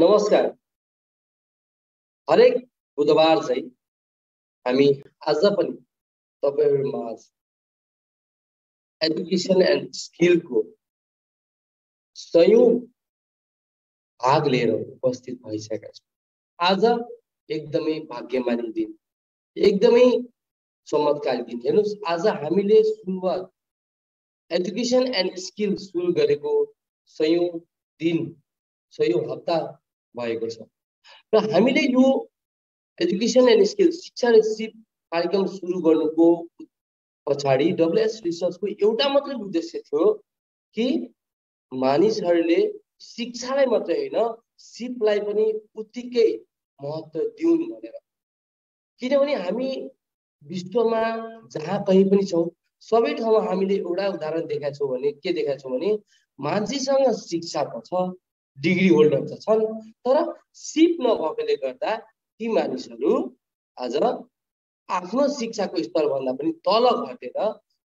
नमस्कार हरेक बुधबार चाहिँ हामी आज पनि तपाईँहरूमा एजुकेसन एन्ड स्किलको सयौँ भाग लिएर उपस्थित भइसकेका छौँ आज एकदमै भाग्यमानी दिन एकदमै चमत्कारी दिन हेर्नुहोस् आज हामीले सुरुवात एजुकेसन एन्ड स्किल सुरु गरेको सयौँ दिन सयौँ हप्ता भएको छ र हामीले यो एजुकेसन एन्ड स्किल्स शिक्षा र सिप कार्यक्रम सुरु गर्नुको पछाडि डब्लुएस रिसर्चको एउटा मात्रै उद्देश्य थियो कि मानिसहरूले शिक्षालाई मात्रै होइन सिपलाई पनि उत्तिकै महत्त्व दिउन् भनेर किनभने हामी विश्वमा जहाँ कहीँ पनि छौँ सबै ठाउँमा हामीले एउटा उदाहरण देखाएको छौँ भने के देखाएको छौँ भने मान्छेसँग शिक्षा पर्छ डिग्री होल्डर त छन् तर सिप नभएकोले गर्दा ती मानिसहरू आज आफ्नो शिक्षाको स्तरभन्दा पनि तल घटेर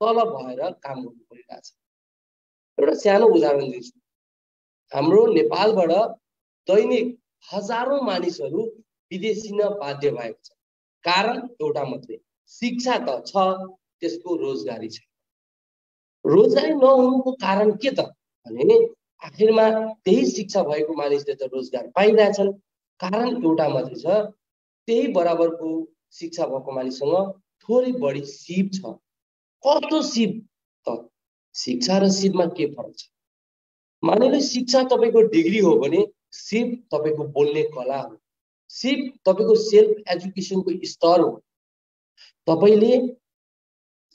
तल भएर काम गर्नु परिरहेछ एउटा सानो उदाहरण दिन्छु हाम्रो नेपालबाट दैनिक हजारौँ मानिसहरू विदेशिन बाध्य भएको छ कारण एउटा मात्रै शिक्षा त छ त्यसको रोजगारी छैन रोजगारी नहुनुको कारण के त भने आखिरमा त्यही शिक्षा भएको मानिसले त रोजगार पाइरहेछन् कारण एउटा मात्रै छ त्यही बराबरको शिक्षा भएको मानिससँग थोरै बढी सिप छ कस्तो सिप त शिक्षा र सिपमा के फरक छ मानिलिउँ शिक्षा तपाईँको डिग्री हो भने सिप तपाईँको बोल्ने कला हो सिप तपाईँको सेल्फ एजुकेसनको स्तर हो तपाईँले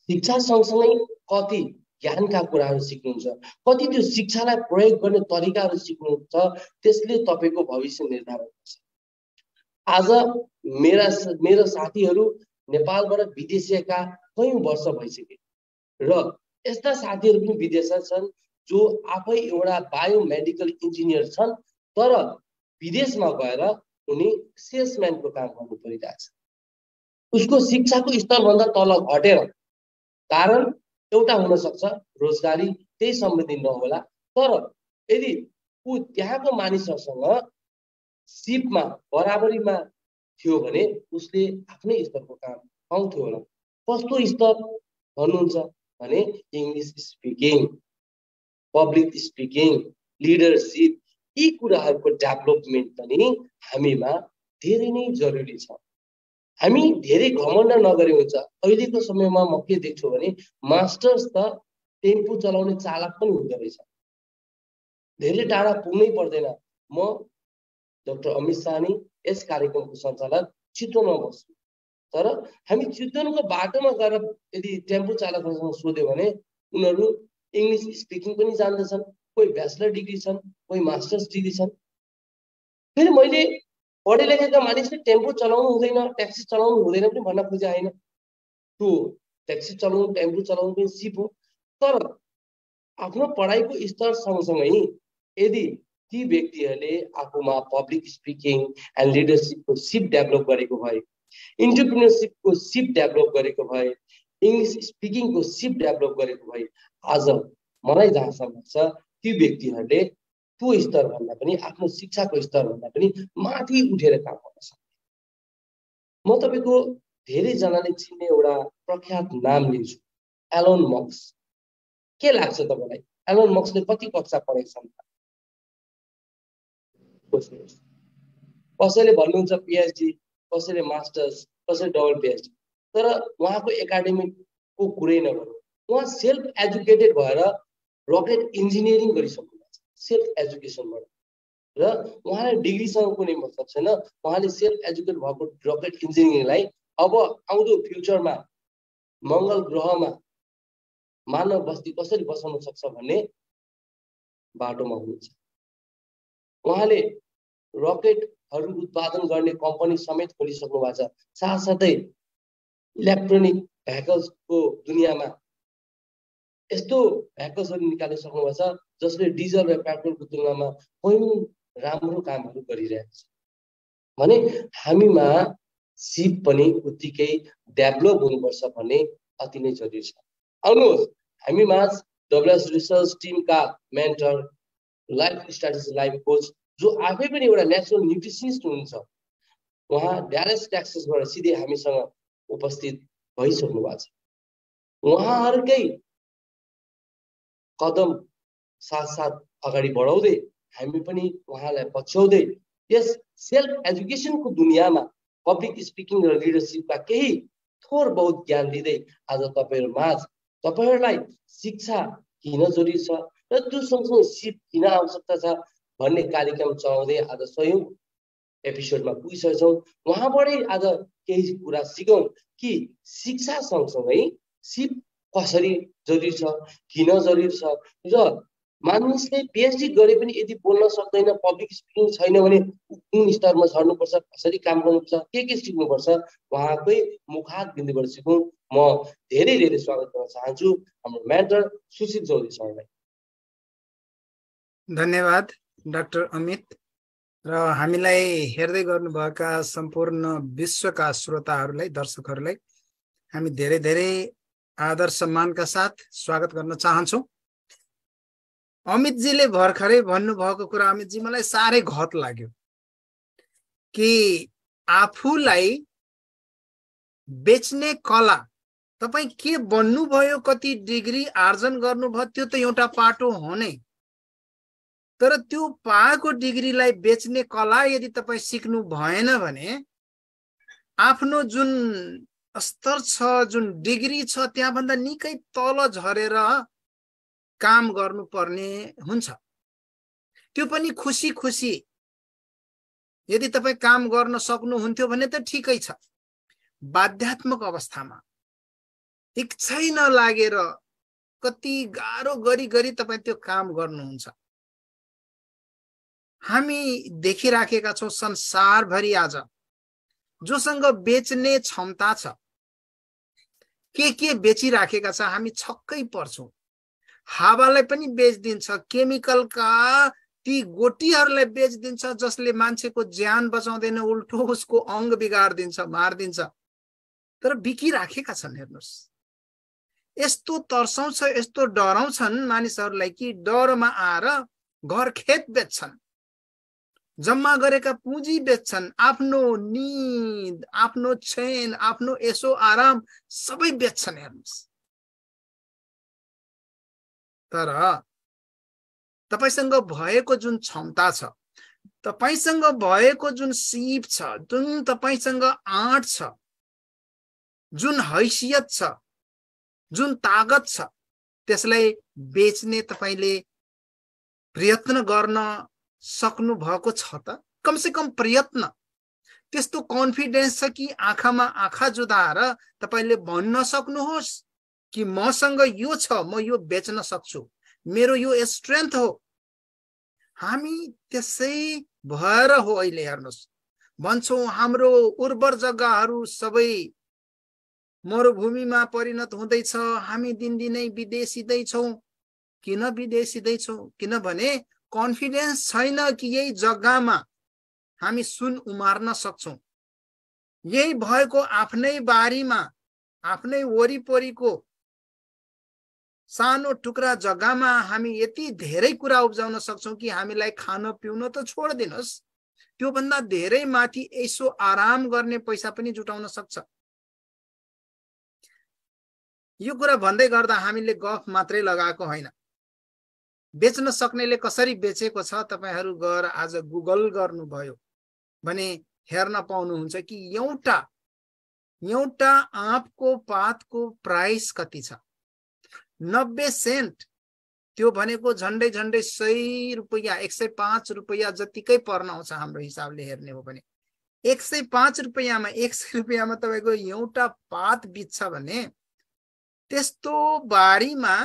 शिक्षा सँगसँगै कति ज्ञानका कुराहरू सिक्नुहुन्छ कति त्यो शिक्षालाई प्रयोग गर्ने तरिकाहरू सिक्नुहुन्छ त्यसले तपाईँको भविष्य निर्धारण गर्छ आज मेरा मेरो साथीहरू नेपालबाट विदेशिएका कयौँ वर्ष भइसके र यस्ता साथीहरू पनि विदेशमा छन् जो आफै एउटा बायोमेडिकल इन्जिनियर छन् तर विदेशमा गएर उनी सेल्सम्यानको काम गर्नु परिरहेछ उसको शिक्षाको स्तरभन्दा तल घटेर कारण एउटा हुनसक्छ रोजगारी त्यही सम्बन्धी नहोला तर यदि ऊ त्यहाँको मानिसहरूसँग सिपमा बराबरीमा थियो भने उसले आफ्नै स्तरको काम पाउँथ्यो होला कस्तो स्तर भन्नुहुन्छ भने English speaking public speaking leadership यी कुराहरूको डेभलपमेन्ट पनि हामीमा धेरै नै जरुरी छ हामी धेरै घमण्ड नगरे हुन्छ अहिलेको समयमा म के देख्छु भने मास्टर्स त टेम्पो चलाउने चालक पनि हुँदो रहेछ धेरै टाढा पुग्नै पर्दैन म डक्टर अमित सानी यस कार्यक्रमको सञ्चालक चितवनमा बस्छु तर हामी चितवनको बाटोमा गएर यदि टेम्पो चालकहरूसँग सोध्यो भने उनीहरू इङ्ग्लिस स्पिकिङ पनि जान्दछन् कोही ब्याचलर डिग्री छन् कोही मास्टर्स डिग्री छन् फेरि मैले पढेलेखेका मानिसले टेम्पो चलाउनु हुँदैन ट्याक्सी चलाउनु हुँदैन पनि भन्न खोजे होइन टु ट्याक्सी चलाउनु टेम्पो चलाउनु पनि सिप हो तर आफ्नो पढाइको स्तर सँगसँगै यदि ती व्यक्तिहरूले आफूमा पब्लिक स्पिकिङ एन्ड लिडरसिपको सिप डेभलप गरेको भए इन्टरप्रिनरसिपको सिप डेभलप गरेको भए इङ्ग्लिस स्पिकिङको सिप डेभलप गरेको भए आज मलाई जहाँसम्म छ ती व्यक्तिहरूले त्यो स्तरभन्दा पनि आफ्नो शिक्षाको स्तरभन्दा पनि माथि उठेर काम गर्न सक्छ म तपाईँको धेरैजनाले चिन्ने एउटा प्रख्यात नाम लिन्छु एलोन मक्स के लाग्छ तपाईँलाई एलोन मक्सले कति कक्षा पढेको छन् कसैले भन्नुहुन्छ पिएचडी कसैले मास्टर्स कसैले डबल पिएचडी तर उहाँको एकाडेमिकको कुरै नभनौँ उहाँ सेल्फ एजुकेटेड भएर रकेट इन्जिनियरिङ गरिसक्नु सेल्फ एजुकेसनबाट र उहाँलाई डिग्रीसँग कुनै मतलब छैन उहाँले सेल्फ एजुकेट भएको रकेट इन्जिनियरिङलाई अब आउँदो फ्युचरमा मङ्गल ग्रहमा मानव बस्ती कसरी बसाउन सक्छ भन्ने बाटोमा हुनुहुन्छ उहाँले रकेटहरू उत्पादन गर्ने कम्पनी समेत खोलिसक्नु भएको छ साथसाथै इलेक्ट्रोनिक भेहकल्सको दुनियाँमा यस्तो भेहकल्सहरू निकालिसक्नु भएको छ जसले डिजल र पेट्रोलको तुलनामा कयौँ राम्रो कामहरू गरिरहेको छ भने हामीमा सिप पनि उत्तिकै डेभलप हुनुपर्छ भन्ने अति नै जरुरी छ आउनुहोस् हामीमा डब्लुएस रिसर्च टिमका mentor life strategy life coach जो आफै पनि एउटा नेसनल न्युट्रिसनिस्ट हुनुहुन्छ उहाँ ड्यारेस ट्याक्सेसबाट सिधै हामीसँग उपस्थित भइसक्नु भएको छ उहाँहरूकै कदम साथसाथ अगाडि बढाउँदै हामी पनि उहाँलाई पछ्याउँदै यस सेल्फ एजुकेसनको दुनियाँमा पब्लिक स्पिकिङ र लिडरसिपका केही थोर बहुत ज्ञान दिँदै आज तपाईँहरू माझ तपाईँहरूलाई शिक्षा किन जरुरी छ र त्यो सँगसँगै सिप किन आवश्यकता छ भन्ने कार्यक्रम चलाउँदै आज सयौँ एपिसोडमा पुगिसकेछौँ उहाँबाटै आज केही कुरा सिकौँ कि शिक्षा सँगसँगै सिप कसरी जरुरी छ किन जरुरी छ र मानिसले पिएचडी गरे पनि यदि बोल्न सक्दैन पब्लिक स्पिकिङ छैन भने कुन स्तरमा झर्नुपर्छ कसरी काम गर्नुपर्छ के के सिक्नुपर्छ उहाँकै मुखात बिन्दुबाट सिकौँ म धेरै धेरै स्वागत गर्न चाहन्छु हाम्रो म्याटर सुशील चौधरी सरलाई धन्यवाद डाक्टर अमित र हामीलाई हेर्दै गर्नुभएका सम्पूर्ण विश्वका श्रोताहरूलाई दर्शकहरूलाई हामी धेरै धेरै आदर सम्मानका साथ स्वागत गर्न चाहन्छौँ अमितजीले भर्खरै भन्नुभएको कुरा अमितजी मलाई साह्रै घत लाग्यो कि आफूलाई बेच्ने कला तपाईँ के बन्नुभयो कति डिग्री आर्जन गर्नुभयो त्यो त एउटा पाटो हो नै तर त्यो पाएको डिग्रीलाई बेच्ने कला यदि तपाईँ सिक्नु भएन भने आफ्नो जुन स्तर छ जुन डिग्री छ त्यहाँभन्दा निकै तल झरेर काम गर्नुपर्ने हुन्छ त्यो पनि खुसी खुसी यदि तपाईँ काम गर्न सक्नुहुन्थ्यो भने त ठिकै छ बाध्यात्मक अवस्थामा इच्छै नलागेर कति गाह्रो गरी गरी तपाईँ त्यो काम गर्नुहुन्छ हामी देखिराखेका छौँ संसारभरि आज जोसँग बेच्ने क्षमता छ के के बेचिराखेका छ हामी छक्कै पर्छौँ हावालाई पनि बेचिदिन्छ केमिकलका ती गोटीहरूलाई बेचिदिन्छ जसले मान्छेको ज्यान बचाउँदैन उल्टो उसको अङ्ग बिगारिदिन्छ मारिदिन्छ तर बिकिराखेका छन् हेर्नुहोस् यस्तो तर्साउँछ यस्तो डराउँछन् मानिसहरूलाई कि डरमा आएर घर खेत बेच्छन् जम्मा गरेका पुँजी बेच्छन् आफ्नो निद आफ्नो छेन आफ्नो यसो आराम सबै बेच्छन् हेर्नुहोस् तर तपाईँसँग भएको जुन क्षमता छ तपाईँसँग भएको जुन सिप छ जुन तपाईँसँग आँट छ जुन हैसियत छ जुन तागत छ त्यसलाई बेच्ने तपाईँले प्रयत्न गर्न सक्नु भएको छ त कमसे कम प्रयत्न त्यस्तो कन्फिडेन्स छ कि आँखामा आँखा जुदाएर तपाईँले भन्न सक्नुहोस् कि मसँग यो छ म यो बेच्न सक्छु मेरो यो स्ट्रेन्थ हो हामी त्यसै भएर हो अहिले हेर्नुहोस् भन्छौँ हाम्रो उर्वर जग्गाहरू सबै मरुभूमिमा परिणत हुँदैछ हामी दिनदिनै विदेशिँदैछौँ किन विदेशिँदैछौँ किनभने कन्फिडेन्स छैन कि यही जग्गामा हामी सुन उमार्न सक्छौँ यही भएको आफ्नै बारीमा आफ्नै वरिपरिको सानो टुक्रा जग्गामा हामी यति धेरै कुरा उब्जाउन सक्छौँ कि हामीलाई खान पिउन त छोडिदिनुहोस् त्योभन्दा धेरै माथि यसो आराम गर्ने पैसा पनि जुटाउन सक्छ यो कुरा भन्दै गर्दा हामीले गफ मात्रै लगाएको होइन बेच्न सक्नेले कसरी बेचेको छ तपाईँहरू गएर आज गुगल गर्नुभयो भने हेर्न पाउनुहुन्छ कि एउटा एउटा आँपको पातको प्राइस कति छ नब्बे सेन्ट त्यो भनेको झन्डै झन्डै सय रुपियाँ एक सय पाँच रुपियाँ जतिकै पर्न आउँछ हाम्रो हिसाबले हेर्ने हो भने एक सय पाँच रुपियाँमा एक सय रुपियाँमा तपाईँको एउटा पात बित्छ भने त्यस्तो बारीमा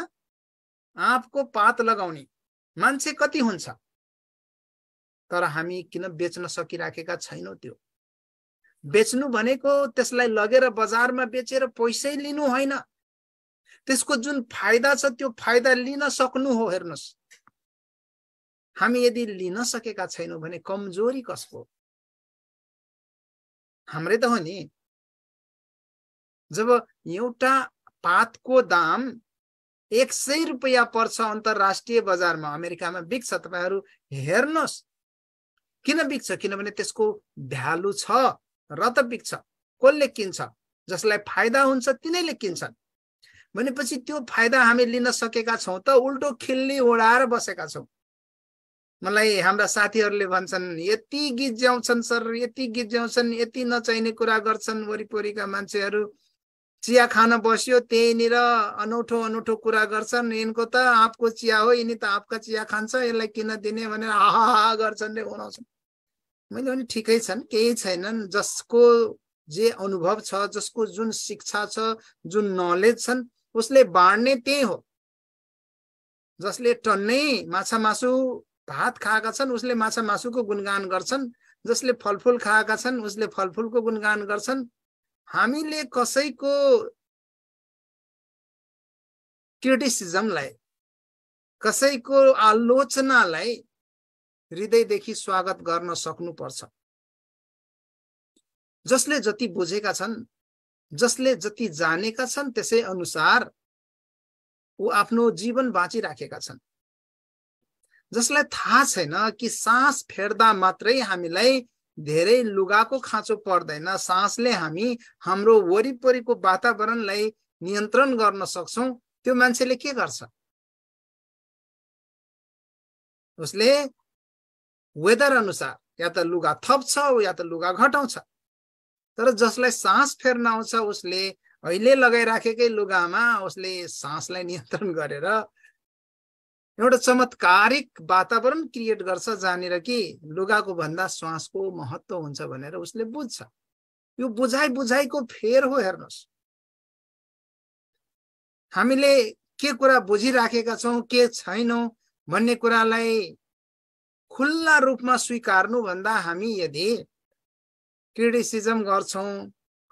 आँपको पात लगाउने मान्छे कति हुन्छ तर हामी किन बेच्न सकिराखेका छैनौँ त्यो बेच्नु भनेको त्यसलाई लगेर बजारमा बेचेर पैसै लिनु होइन त्यसको जुन फाइदा छ त्यो फाइदा लिन सक्नु हो हेर्नुहोस् हामी यदि लिन सकेका छैनौँ भने कमजोरी कसको हाम्रै त हो नि जब एउटा पातको दाम एक सय रुपियाँ पर्छ अन्तर्राष्ट्रिय बजारमा अमेरिकामा बिक्छ तपाईँहरू हेर्नुहोस् किन बिक्छ किनभने त्यसको भ्यालु छ र त बिक्छ कसले किन्छ जसलाई फाइदा हुन्छ तिनैले किन्छन् भनेपछि त्यो फाइदा हामी लिन सकेका छौँ त उल्टो खिल्ली ओढाएर बसेका छौँ मलाई हाम्रा साथीहरूले भन्छन् यति गीत ज्याउँछन् सर यति गीत ज्याउँछन् यति नचाहिने कुरा गर्छन् वरिपरिका मान्छेहरू चिया खान बस्यो त्यहीँनिर अनौठो अनौठो कुरा गर्छन् यिनको त आँपको चिया हो यिनी त आँपका चिया खान्छ यसलाई किन दिने भनेर हाहा गर्छन् रे उनाउँछन् मैले भने ठिकै छन् केही छैनन् जसको जे अनुभव छ जसको जुन शिक्षा छ जुन नलेज छन् उसले बाँड्ने त्यही हो जसले टन्नै माछा मासु भात खाएका छन् उसले माछा मासुको गुणगान गर्छन् जसले फलफुल खाएका छन् उसले फलफुलको गुणगान गर्छन् हामीले कसैको क्रिटिसिजमलाई कसैको आलोचनालाई हृदयदेखि स्वागत गर्न सक्नुपर्छ जसले जति बुझेका छन् जसले जति जानेका छन् त्यसै अनुसार ऊ आफ्नो जीवन बाँचिराखेका छन् जसलाई थाहा छैन कि सास फेर्दा मात्रै हामीलाई धेरै लुगाको खाँचो पर्दैन सासले हामी हाम्रो वरिपरिको वातावरणलाई नियन्त्रण गर्न सक्छौँ त्यो मान्छेले के गर्छ उसले वेदर अनुसार या त लुगा थप्छ या त लुगा घटाउँछ तर जसलाई सास फेर्न आउँछ उसले अहिले लगाइराखेकै लुगामा उसले सासलाई नियन्त्रण गरेर एउटा चमत्कारिक वातावरण क्रिएट गर्छ जहाँनिर कि लुगाको भन्दा श्वासको महत्त्व हुन्छ भनेर उसले बुझ्छ यो बुझाइ बुझाइको फेर हो हेर्नुहोस् हामीले के कुरा बुझिराखेका छौँ के छैनौँ भन्ने कुरालाई खुल्ला रूपमा स्वीकार्नुभन्दा हामी यदि क्रिटिसिजम गर्छौँ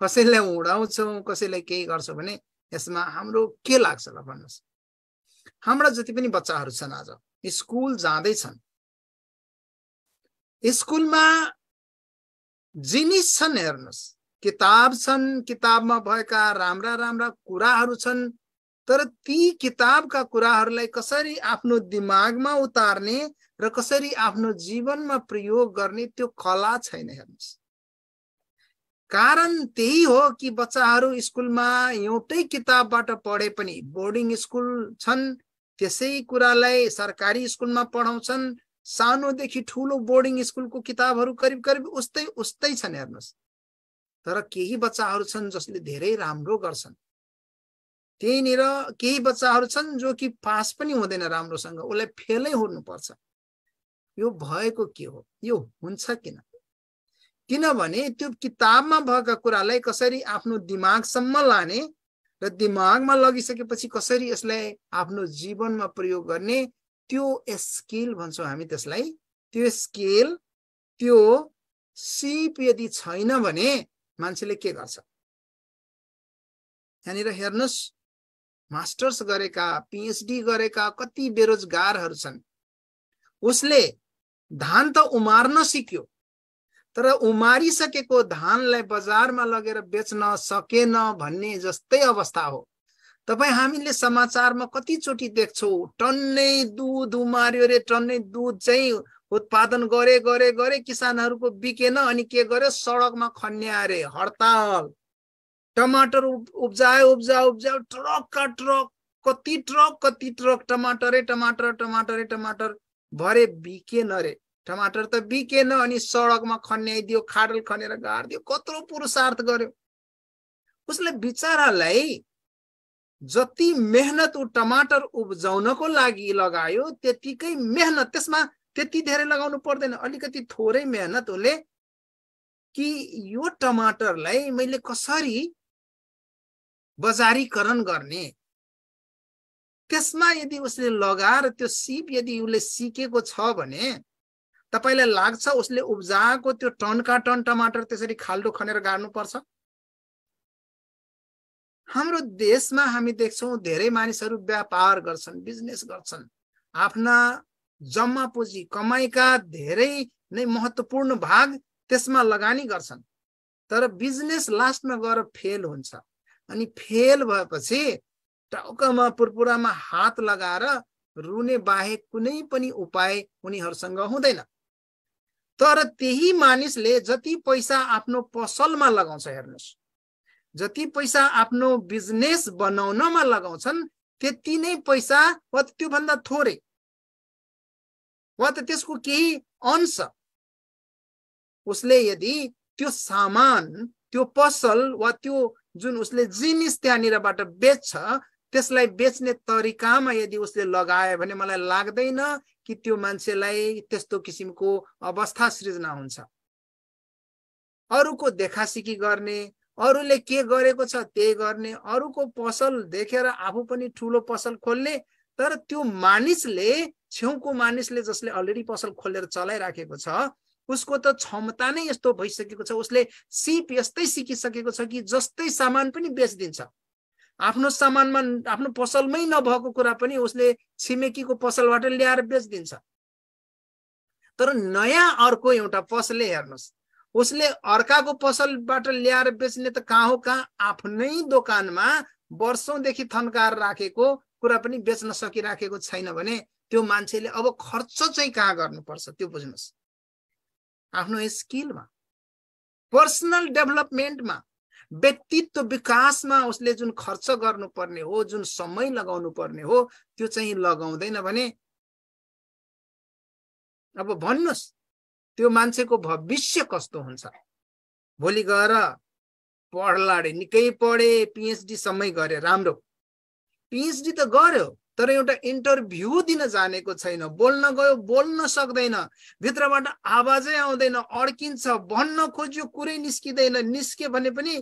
कसैलाई उडाउँछौँ कसैलाई केही गर्छौँ भने यसमा हाम्रो के लाग्छ ल भन्नुहोस् हाम्रा जति पनि बच्चाहरू छन् आज स्कुल जाँदैछन् स्कुलमा जिनिस छन् हेर्नुहोस् किताब छन् किताबमा भएका राम्रा राम्रा कुराहरू छन् तर ती किताबका कुराहरूलाई कसरी आफ्नो दिमागमा उतार्ने र कसरी आफ्नो जीवनमा प्रयोग गर्ने त्यो कला छैन हेर्नुहोस् कारण त्यही हो कि बच्चाहरू स्कुलमा एउटै किताबबाट पढे पनि बोर्डिङ स्कुल छन् त्यसै कुरालाई सरकारी स्कुलमा पढाउँछन् सानोदेखि ठुलो बोर्डिङ स्कुलको किताबहरू करिब करिब उस्तै उस्तै छन् हेर्नुहोस् तर केही बच्चाहरू छन् जसले धेरै राम्रो गर्छन् त्यहीँनिर केही बच्चाहरू छन् जो कि पास पनि हुँदैन राम्रोसँग उसलाई फेलै हुनुपर्छ यो भएको के हो यो हुन्छ किन किनभने त्यो किताबमा भएका कुरालाई कसरी आफ्नो दिमागसम्म लाने र दिमागमा लगिसकेपछि कसरी यसलाई आफ्नो जीवनमा प्रयोग गर्ने त्यो स्किल भन्छौँ हामी त्यसलाई त्यो स्किल त्यो सिप यदि छैन भने मान्छेले के गर्छ यहाँनिर हेर्नुहोस् मास्टर्स गरेका पिएचडी गरेका कति बेरोजगारहरू छन् उसले धान त उमार्न सिक्यो तर उमारिसकेको धानलाई बजारमा लगेर बेच्न सकेन भन्ने जस्तै अवस्था हो तपाईँ हामीले समाचारमा कतिचोटि देख्छौँ टन्नै दुध उमार्यो रे टन्नै दुध चाहिँ उत्पादन गरे गरे गरे किसानहरूको बिकेन अनि के गर्यो सडकमा खन्या अरे हडताल टमाटर उब्जायो उब्जायो उब्जायो ट्रकका ट्रक कति ट्रक कति ट्रक टमाटरै टमाटर टमाटरै टमाटर भरे बिकेन रे टमाटर त बिकेन अनि सडकमा खन्याइदियो खाडल खनेर गाडिदियो कत्रो पुरुषार्थ गर्यो उसले बिचरालाई जति मेहनत ऊ टमाटर उब्जाउनको लागि लगायो त्यतिकै मेहनत त्यसमा त्यति धेरै लगाउनु पर्दैन अलिकति थोरै मेहनत उसले कि यो टमाटरलाई मैले कसरी बजारीकरण गर्ने त्यसमा यदि उसले लगाएर त्यो सिप यदि उसले सिकेको छ भने तपाईँलाई लाग्छ उसले उब्जाएको त्यो टनका टन टमाटर त्यसरी खाल्डो खनेर गाड्नुपर्छ हाम्रो देशमा हामी देख्छौँ धेरै मानिसहरू व्यापार गर्छन् बिजनेस गर्छन् आफ्ना जम्मा पुँजी कमाइका धेरै नै महत्त्वपूर्ण भाग त्यसमा लगानी गर्छन् तर बिजनेस लास्टमा गएर फेल हुन्छ अनि फेल भएपछि टाउकामा पुरपुरामा हात लगाएर रुने बाहेक कुनै पनि उपाय उनीहरूसँग हुँदैन तर त्यही मानिसले जति पैसा आफ्नो पसलमा लगाउँछ हेर्नुहोस् जति पैसा आफ्नो बिजनेस बनाउनमा लगाउँछन् त्यति नै पैसा वा त त्योभन्दा थोरै वा त त्यसको केही अंश उसले यदि त्यो सामान त्यो पसल वा त्यो जुन उसले जिनिस त्यहाँनिरबाट बेच्छ त्यसलाई बेच्ने तरिकामा यदि उसले लगायो भने मलाई लाग्दैन कि त्यो मान्छेलाई त्यस्तो किसिमको अवस्था सृजना हुन्छ अरूको देखासिकी गर्ने अरूले के गरेको छ त्यही गर्ने अरूको पसल देखेर आफू पनि ठुलो पसल खोल्ने तर त्यो मानिसले छेउको मानिसले जसले अलरेडी पसल खोलेर चलाइराखेको छ उसको त क्षमता नै यस्तो भइसकेको छ उसले सिप यस्तै सिकिसकेको छ कि जस्तै सामान पनि बेचिदिन्छ आफ्नो सामानमा आफ्नो पसलमै नभएको कुरा पनि उसले छिमेकीको पसलबाट ल्याएर बेचिदिन्छ तर नयाँ अर्को एउटा पसलले हेर्नुहोस् उसले अर्काको पसलबाट ल्याएर बेच्ने त कहाँ हो कहाँ आफ्नै दोकानमा वर्षौँदेखि थन्काएर राखेको कुरा पनि बेच्न सकिराखेको छैन भने त्यो मान्छेले अब खर्च चाहिँ कहाँ गर्नुपर्छ त्यो बुझ्नुहोस् आफ्नो स्किलमा पर्सनल डेभलपमेन्टमा व्यक्तित्व विकासमा उसले जुन खर्च गर्नुपर्ने हो जुन समय लगाउनु पर्ने हो त्यो चाहिँ लगाउँदैन भने अब भन्नुहोस् त्यो मान्छेको भविष्य कस्तो हुन्छ भोलि गएर पढ्ला अरे निकै पढे पिएचडी समय गरे राम्रो पिएचडी त गर्यो तर एउटा इन्टरभ्यू दिन जानेको छैन बोल्न गयो बोल्न सक्दैन भित्रबाट आवाजै आउँदैन अड्किन्छ भन्न खोज्यो कुरै निस्किँदैन निस्क्यो भने पनि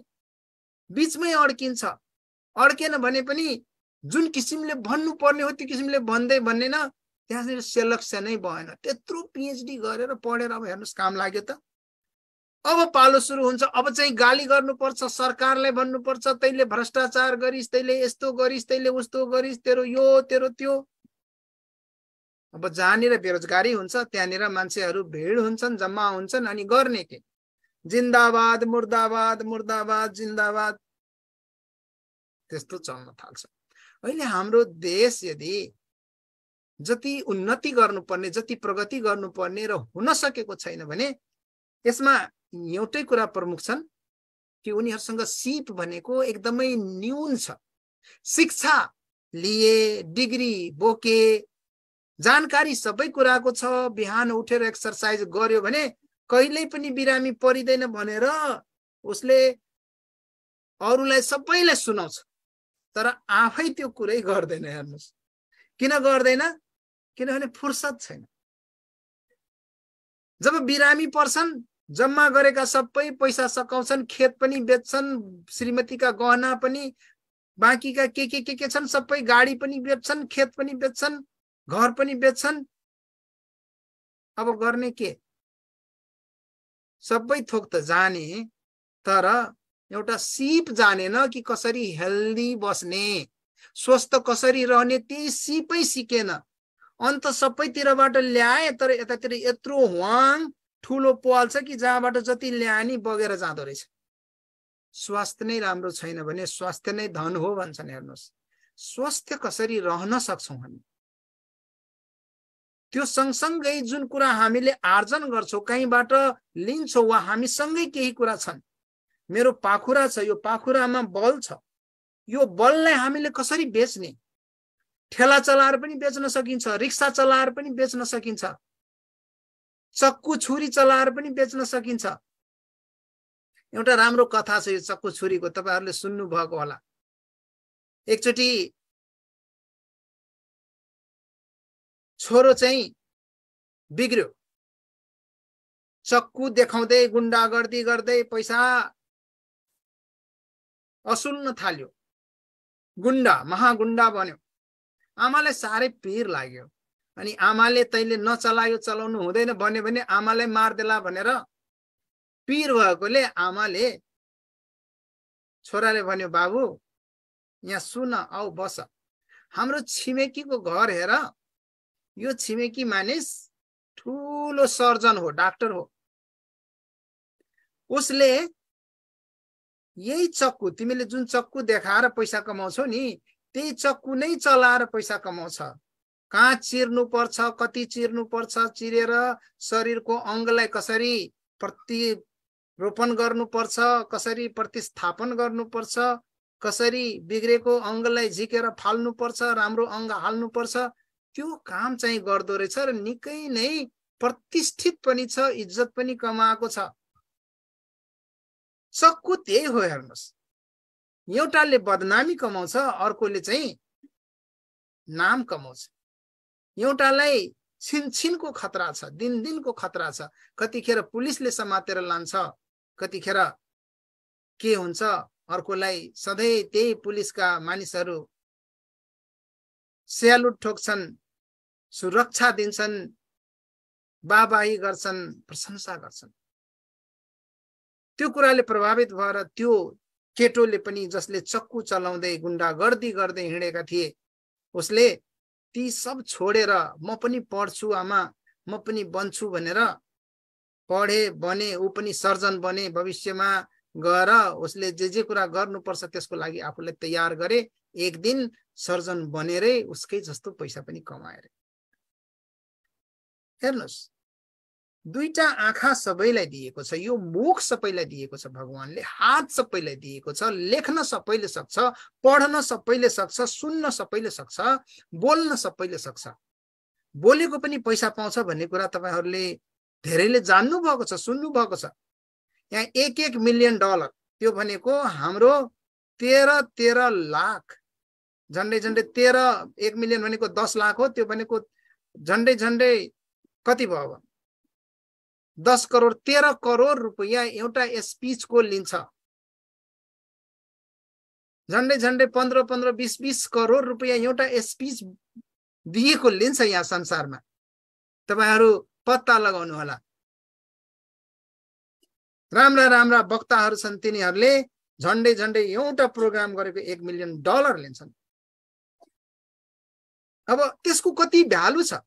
बिचमै अड्किन्छ अड्केन भने पनि जुन किसिमले भन्नुपर्ने हो त्यो किसिमले भन्दै भन्दैन त्यहाँनिर नै भएन त्यत्रो पिएचडी गरेर पढेर अब हेर्नुहोस् काम लाग्यो त अब पालो सुरु हुन्छ अब चाहिँ गाली गर्नुपर्छ सरकारलाई भन्नुपर्छ तैँले भ्रष्टाचार गरिस् तैँले यस्तो गरिस् तैँले उस्तो गरिस् तेरो यो तेरो त्यो अब जहाँनिर बेरोजगारी हुन्छ त्यहाँनिर मान्छेहरू भिड हुन्छन् जम्मा हुन्छन् अनि गर्ने के जिन्दाबाद मुर्दाबाद मुर्दाबाद जिन्दाबाद त्यस्तो चल्न थाल्छ अहिले हाम्रो देश यदि जति उन्नति गर्नुपर्ने जति प्रगति गर्नुपर्ने र हुन सकेको छैन भने यसमा एउटै कुरा प्रमुख छन् कि उनीहरूसँग सिप भनेको एकदमै न्यून छ शिक्षा लिए डिग्री बोके जानकारी सबै कुराको छ बिहान उठेर एक्सर्साइज गर्यो भने कहिल्यै पनि बिरामी परिँदैन भनेर उसले अरूलाई सबैलाई सुनाउँछ तर आफै त्यो कुरै गर्दैन हेर्नुहोस् किन गर्दैन किनभने फुर्सद छैन जब बिरामी पर्छन् जम्मा गरेका सबै पैसा सकाउँछन् खेत पनि बेच्छन् श्रीमतीका गहना पनि बाँकीका के के के के छन् सबै गाडी पनि बेच्छन् खेत पनि बेच्छन् घर पनि बेच्छन् अब गर्ने के सबै थोक त जाने तर एउटा सिप जानेन कि कसरी हेल्दी बस्ने स्वस्थ कसरी रहने ती सिपै सिकेन अन्त सबैतिरबाट ल्याए तर यतातिर यत्रो ह्वाङ ठुलो पाल छ कि जहाँबाट जति ल्याए नि बगेर जाँदो रहेछ स्वास्थ्य नै राम्रो छैन भने स्वास्थ्य नै धन हो भन्छन् हेर्नुहोस् स्वास्थ्य कसरी रहन सक्छौँ हामी त्यो सँगसँगै जुन कुरा हामीले आर्जन गर्छौँ कहीँबाट लिन्छौँ वा हामीसँगै केही कुरा छन् मेरो पाखुरा छ यो पाखुरामा बल छ यो बललाई हामीले कसरी बेच्ने ठेला चलाएर पनि बेच्न सकिन्छ रिक्सा चलाएर पनि बेच्न सकिन्छ चक्कु छुरी चलाएर पनि बेच्न सकिन्छ एउटा राम्रो कथा छ यो चक्कु छुरीको तपाईँहरूले सुन्नुभएको होला एकचोटि छोरो चाहिँ बिग्रियो चक्कु देखाउँदै दे, गुन्डागर्दी गर्दै पैसा असुल्न थाल्यो गुन्डा महागुन्डा बन्यो आमालाई साह्रै पिर लाग्यो अनि आमाले तैँले नचलायो चलाउनु हुँदैन भन्यो भने आमालाई मारिदेला भनेर पिर भएकोले आमाले छोराले भन्यो बाबु यहाँ सुन आऊ बस हाम्रो छिमेकीको घर हेर यो छिमेकी मानिस ठुलो सर्जन हो डाक्टर हो उसले यही चक्कु तिमीले जुन चक्कु देखाएर पैसा कमाउँछौ नि त्यही चक्कु नै चलाएर पैसा कमाउँछ कहाँ चिर्नु पर्छ कति चिर्नु पर्छ चिरेर शरीरको अङ्गलाई कसरी प्रतिरोपण गर्नुपर्छ कसरी प्रतिस्थापन गर्नुपर्छ कसरी बिग्रेको अङ्गलाई झिकेर फाल्नुपर्छ राम्रो अङ्ग हाल्नुपर्छ त्यो काम चाहिँ गर्दो रहेछ र निकै नै प्रतिष्ठित पनि छ इज्जत पनि कमाएको छ सक्कु त्यही हो हेर्नुहोस् एउटाले बदनामी कमाउँछ अर्कोले चाहिँ नाम कमाउँछ एउटालाई छिनछिनको खतरा छ दिन दिनको खतरा छ कतिखेर पुलिसले समातेर लान्छ कतिखेर के हुन्छ अर्कोलाई सधैँ त्यही पुलिसका मानिसहरू स्यालुट ठोक्छन् सुरक्षा दिन्छन् बाबाही गर्छन् प्रशंसा गर्छन् त्यो कुराले प्रभावित भएर त्यो केटोले पनि जसले चक्कु चलाउँदै गुन्डागर्दी गर्दै हिँडेका थिए उसले ती सब छोडेर म पनि पढ्छु आमा म पनि बन्छु भनेर पढे बने ऊ पनि सर्जन बने भविष्यमा गएर उसले जे जे कुरा गर्नुपर्छ त्यसको लागि आफूलाई तयार गरे एक दिन सर्जन बनेरै उसकै जस्तो पैसा पनि कमाएरै हेर्नुहोस् दुईटा आँखा सबैलाई दिएको छ यो मुख सबैलाई दिएको छ भगवान्ले हात सबैलाई दिएको छ लेख्न सबैले सक्छ पढ्न सबैले सक्छ सुन्न सबैले सक्छ बोल्न सबैले सक्छ बोलेको पनि पैसा पाउँछ भन्ने कुरा तपाईँहरूले धेरैले जान्नुभएको छ सुन्नुभएको छ यहाँ एक एक मिलियन डलर त्यो भनेको हाम्रो तेह्र तेह्र लाख झन्डै झन्डै तेह्र एक मिलियन भनेको दस लाख हो त्यो भनेको झन्डै झन्डै कति भयो अब दस करोड तेह्र करोड रुपियाँ एउटा स्पिचको लिन्छ झन्डै झन्डै पन्ध्र पन्ध्र बिस बिस करोड रुपियाँ एउटा स्पिच दिएको लिन्छ यहाँ संसारमा तपाईँहरू पत्ता लगाउनु होला राम्रा राम्रा वक्ताहरू छन् तिनीहरूले झन्डै झन्डै एउटा प्रोग्राम गरेको एक मिलियन डलर लिन्छन् अब त्यसको कति भ्यालु छ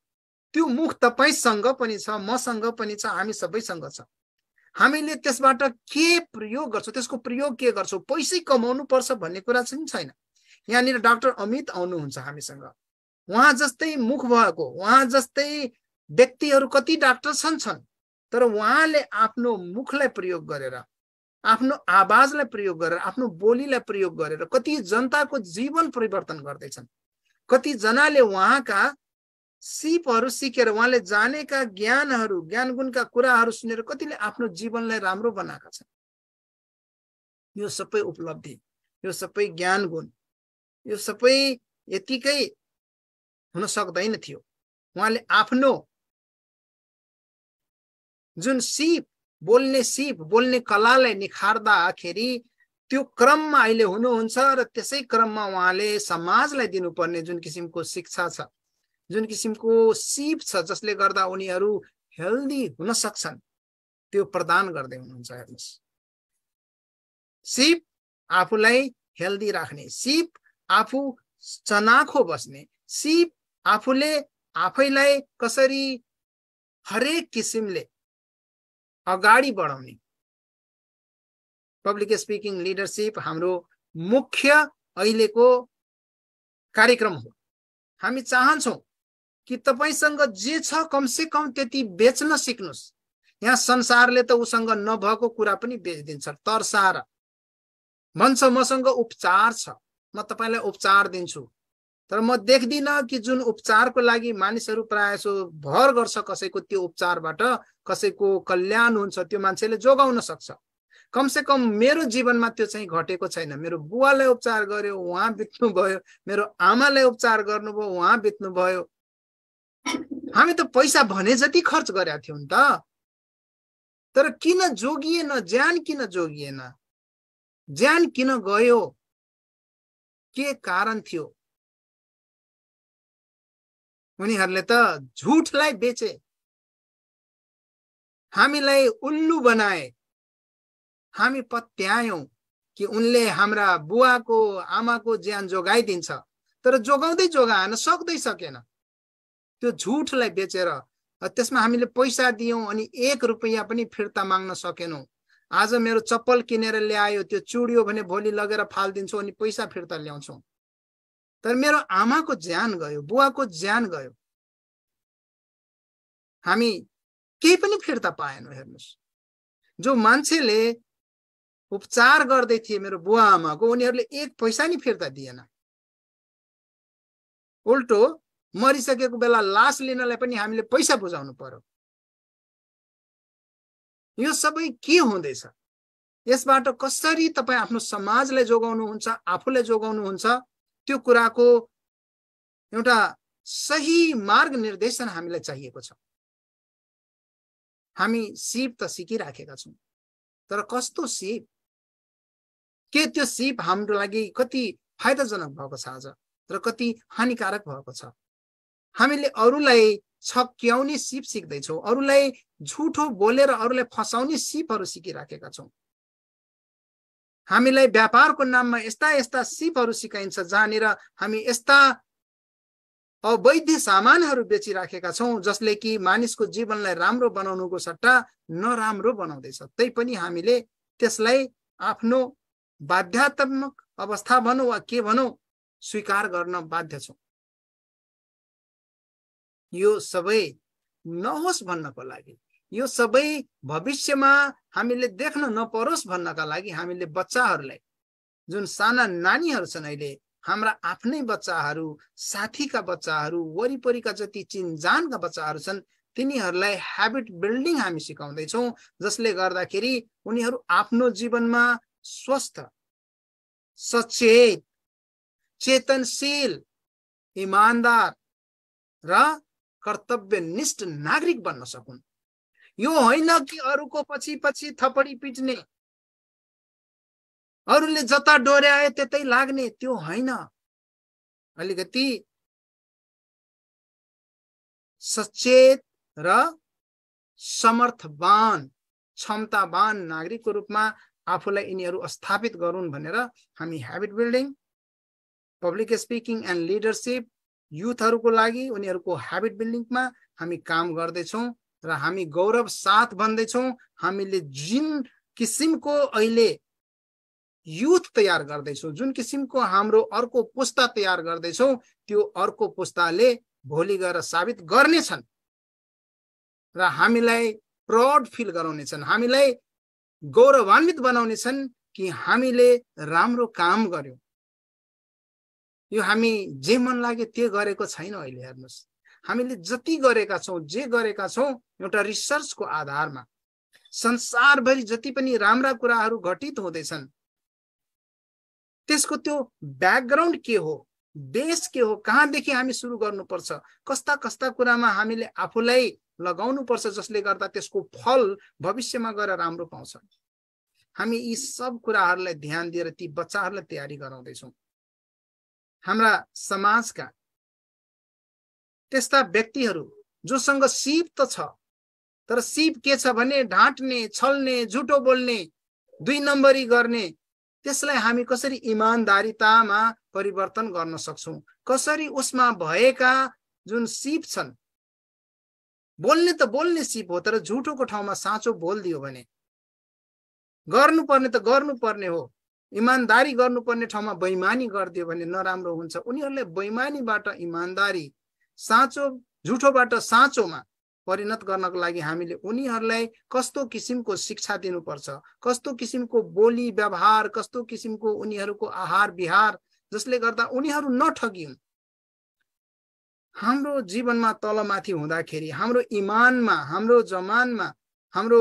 त्यो मुख तपाईँसँग पनि छ मसँग पनि छ हामी सबैसँग छ हामीले त्यसबाट के प्रयोग गर्छौँ त्यसको प्रयोग के गर्छौँ पैसै कमाउनु पर्छ भन्ने कुरा चाहिँ छैन यहाँनिर डाक्टर अमित आउनुहुन्छ हामीसँग उहाँ जस्तै मुख भएको उहाँ जस्तै व्यक्तिहरू कति डाक्टर छन् छन् तर उहाँले आफ्नो मुखलाई प्रयोग गरेर आफ्नो आवाजलाई प्रयोग गरेर आफ्नो बोलीलाई प्रयोग गरेर कति जनताको जीवन परिवर्तन गर्दैछन् कतिजनाले उहाँका सिपहरू सिकेर उहाँले जानेका ज्ञानहरू ज्ञान गुणका कुराहरू सुनेर कतिले आफ्नो जीवनलाई राम्रो बनाएका छन् यो सबै उपलब्धि यो सबै ज्ञान गुण यो सबै यतिकै हुन सक्दैन थियो उहाँले आफ्नो जुन सिप बोल्ने सिप बोल्ने कलालाई निखार्दाखेरि त्यो क्रममा अहिले हुनुहुन्छ र त्यसै क्रममा उहाँले समाजलाई दिनुपर्ने जुन किसिमको शिक्षा छ जुन किसिमको सिप छ जसले गर्दा उनीहरू हेल्दी हुन सक्छन् त्यो प्रदान गर्दै हुनुहुन्छ हेर्नुहोस् सिप आफूलाई हेल्दी राख्ने सिप आफू चनाखो बस्ने सिप आफूले आफैलाई कसरी हरेक किसिमले अगाडि बढाउने पब्लिक स्पिकिङ लिडरसिप हाम्रो मुख्य अहिलेको कार्यक्रम हो हामी चाहन्छौँ कि तपाईँसँग जे छ कमसे कम त्यति बेच्न सिक्नुहोस् यहाँ संसारले त उसँग नभएको कुरा पनि बेचिदिन्छ तर्साएर भन्छ मसँग उपचार छ म तपाईँलाई उपचार दिन्छु तर म देख्दिनँ कि जुन उपचारको लागि मानिसहरू प्रायः यसो भर गर्छ कसैको त्यो उपचारबाट कसैको कल्याण हुन्छ त्यो मान्छेले जोगाउन सक्छ कमसे कम मेरो जीवनमा त्यो चाहिँ घटेको छैन मेरो बुवालाई उपचार गर्यो उहाँ बित्नुभयो मेरो आमालाई उपचार गर्नुभयो उहाँ बित्नुभयो हामी त पैसा भने जति खर्च गरेका थियौँ नि त तर किन जोगिएन ज्यान किन जोगिएन ज्यान किन गयो के कारण थियो उनीहरूले त झुठलाई बेचे हामीलाई उल्लु बनाए हामी पत्यायौँ कि उनले हाम्रा बुवाको आमाको ज्यान जोगाइदिन्छ तर जोगाउँदै जोगाएन सक्दै सकेन त्यो झुटलाई बेचेर त्यसमा हामीले पैसा दियौँ अनि एक रुपियाँ पनि फिर्ता माग्न सकेनौँ आज मेरो चप्पल किनेर ल्यायो त्यो चुडियो भने भोलि लगेर फालिदिन्छौँ अनि पैसा फिर्ता ल्याउँछौँ तर मेरो आमाको ज्यान गयो बुवाको ज्यान गयो हामी केही पनि फिर्ता पाएनौँ हेर्नुहोस् जो मान्छेले उपचार गर्दै थिए मेरो बुवा आमाको उनीहरूले एक पैसा नि फिर्ता दिएन उल्टो मरिसकेको बेला लास लिनलाई पनि हामीले पैसा बुझाउनु पर्यो यो सबै के हुँदैछ यसबाट कसरी तपाईँ आफ्नो समाजलाई जोगाउनुहुन्छ आफूलाई जोगाउनुहुन्छ त्यो कुराको एउटा सही मार्ग निर्देशन हामीलाई चाहिएको छ हामी सिप त सिकिराखेका छौँ तर कस्तो सिप के त्यो सिप हाम्रो लागि कति फाइदाजनक भएको छ आज र कति हानिकारक भएको छ हामीले अरूलाई छक्याउने सिप सिक्दैछौँ अरूलाई झुठो बोलेर अरूलाई फसाउने सिपहरू सिकिराखेका छौँ हामीलाई व्यापारको नाममा यस्ता यस्ता सिपहरू सिकाइन्छ जहाँनिर हामी यस्ता अवैध सामानहरू बेचिराखेका छौँ जसले कि मानिसको जीवनलाई राम्रो बनाउनुको सट्टा नराम्रो बनाउँदैछ पनि हामीले त्यसलाई आफ्नो बाध्यात्मक अवस्था भनौँ वा के भनौँ स्वीकार गर्न बाध्य छौँ यो सबै नहोस् भन्नको लागि यो सबै भविष्यमा हामीले देख्न नपरोस् भन्नका लागि हामीले बच्चाहरूलाई जुन साना नानीहरू छन् अहिले हाम्रा आफ्नै बच्चाहरू साथीका बच्चाहरू वरिपरिका जति चिनजानका बच्चाहरू छन् तिनीहरूलाई ह्याबिट बिल्डिङ हामी सिकाउँदैछौँ जसले गर्दाखेरि उनीहरू आफ्नो जीवनमा स्वस्थ सचेत चेतनशील इमान्दार र कर्तव्यनिष्ठ नागरिक बन्न सकुन् यो होइन कि अरूको पछि पछि थपडी पिट्ने अरूले जता डोर्याए त्यतै लाग्ने त्यो होइन अलिकति सचेत र समर्थवान क्षमतावान नागरिकको रूपमा आफूलाई यिनीहरू स्थापित गरून् भनेर हामी habit building public speaking and leadership युथहरूको लागि उनीहरूको ह्याबिट बिल्डिङमा हामी काम गर्दैछौँ र हामी गौरव साथ भन्दैछौँ हामीले जुन किसिमको अहिले युथ तयार गर्दैछौँ जुन किसिमको हाम्रो अर्को पुस्ता तयार गर्दैछौँ त्यो अर्को पुस्ताले भोलि गएर साबित गर्नेछन् र हामीलाई प्राउड फिल गराउनेछन् हामीलाई गौरवान्वित बनाउनेछन् कि हामीले राम्रो काम गर्यौँ यो हामी जे मन लाग्यो त्यो गरेको छैन अहिले हेर्नुहोस् हामीले जति गरेका छौँ जे गरेका छौँ एउटा रिसर्चको आधारमा संसारभरि जति पनि राम्रा कुराहरू घटित हुँदैछन् त्यसको त्यो ब्याकग्राउन्ड के हो बेस के हो कहाँदेखि हामी सुरु गर्नुपर्छ कस्ता कस्ता कुरामा हामीले आफूलाई लगाउनुपर्छ जसले गर्दा त्यसको फल भविष्यमा गएर राम्रो पाउँछ हामी यी सब कुराहरूलाई ध्यान दिएर ती बच्चाहरूलाई तयारी गराउँदैछौँ हाम्रा समाजका त्यस्ता व्यक्तिहरू जोसँग सिप त छ तर सिप के छ भने ढाँट्ने छल्ने झुटो बोल्ने दुई नम्बरी गर्ने त्यसलाई हामी कसरी इमान्दारितामा परिवर्तन गर्न सक्छौँ कसरी उसमा भएका जुन सिप छन् बोल्ने त बोल्ने सिप हो तर झुटोको ठाउँमा साँचो बोलिदियो भने गर्नुपर्ने त गर्नुपर्ने हो इमान्दारी गर्नुपर्ने ठाउँमा बैमानी गरिदियो भने नराम्रो हुन्छ उनीहरूलाई बैमानीबाट इमान्दारी साँचो झुठोबाट साँचोमा परिणत गर्नको लागि हामीले उनीहरूलाई कस्तो किसिमको शिक्षा दिनुपर्छ कस्तो किसिमको बोली व्यवहार कस्तो किसिमको उनीहरूको आहार विहार जसले गर्दा उनीहरू नठगिन् हाम्रो जीवनमा तलमाथि हुँदाखेरि हाम्रो इमानमा हाम्रो जमानमा हाम्रो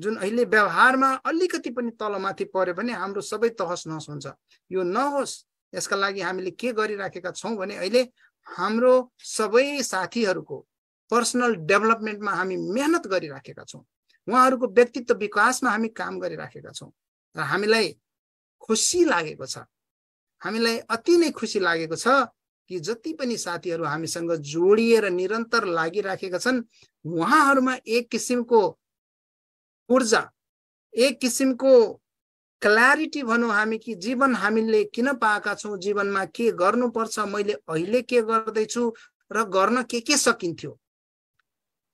जुन अहिले व्यवहारमा अलिकति पनि तलमाथि पऱ्यो भने हाम्रो सबै तहस नहस हुन्छ यो नहोस् यसका लागि हामीले के गरिराखेका छौँ भने अहिले हाम्रो सबै साथीहरूको पर्सनल डेभलपमेन्टमा हामी मेहनत गरिराखेका छौँ उहाँहरूको व्यक्तित्व विकासमा हामी काम गरिराखेका छौँ र हामीलाई खुसी लागेको छ हामीलाई अति नै खुसी लागेको छ कि जति पनि साथीहरू हामीसँग जोडिएर निरन्तर लागिराखेका छन् उहाँहरूमा एक किसिमको ऊर्जा एक किसिमको क्ल्यारिटी भनौँ हामी कि जीवन हामीले किन पाएका छौँ जीवनमा के गर्नुपर्छ मैले अहिले के गर्दैछु र गर्न के के सकिन्थ्यो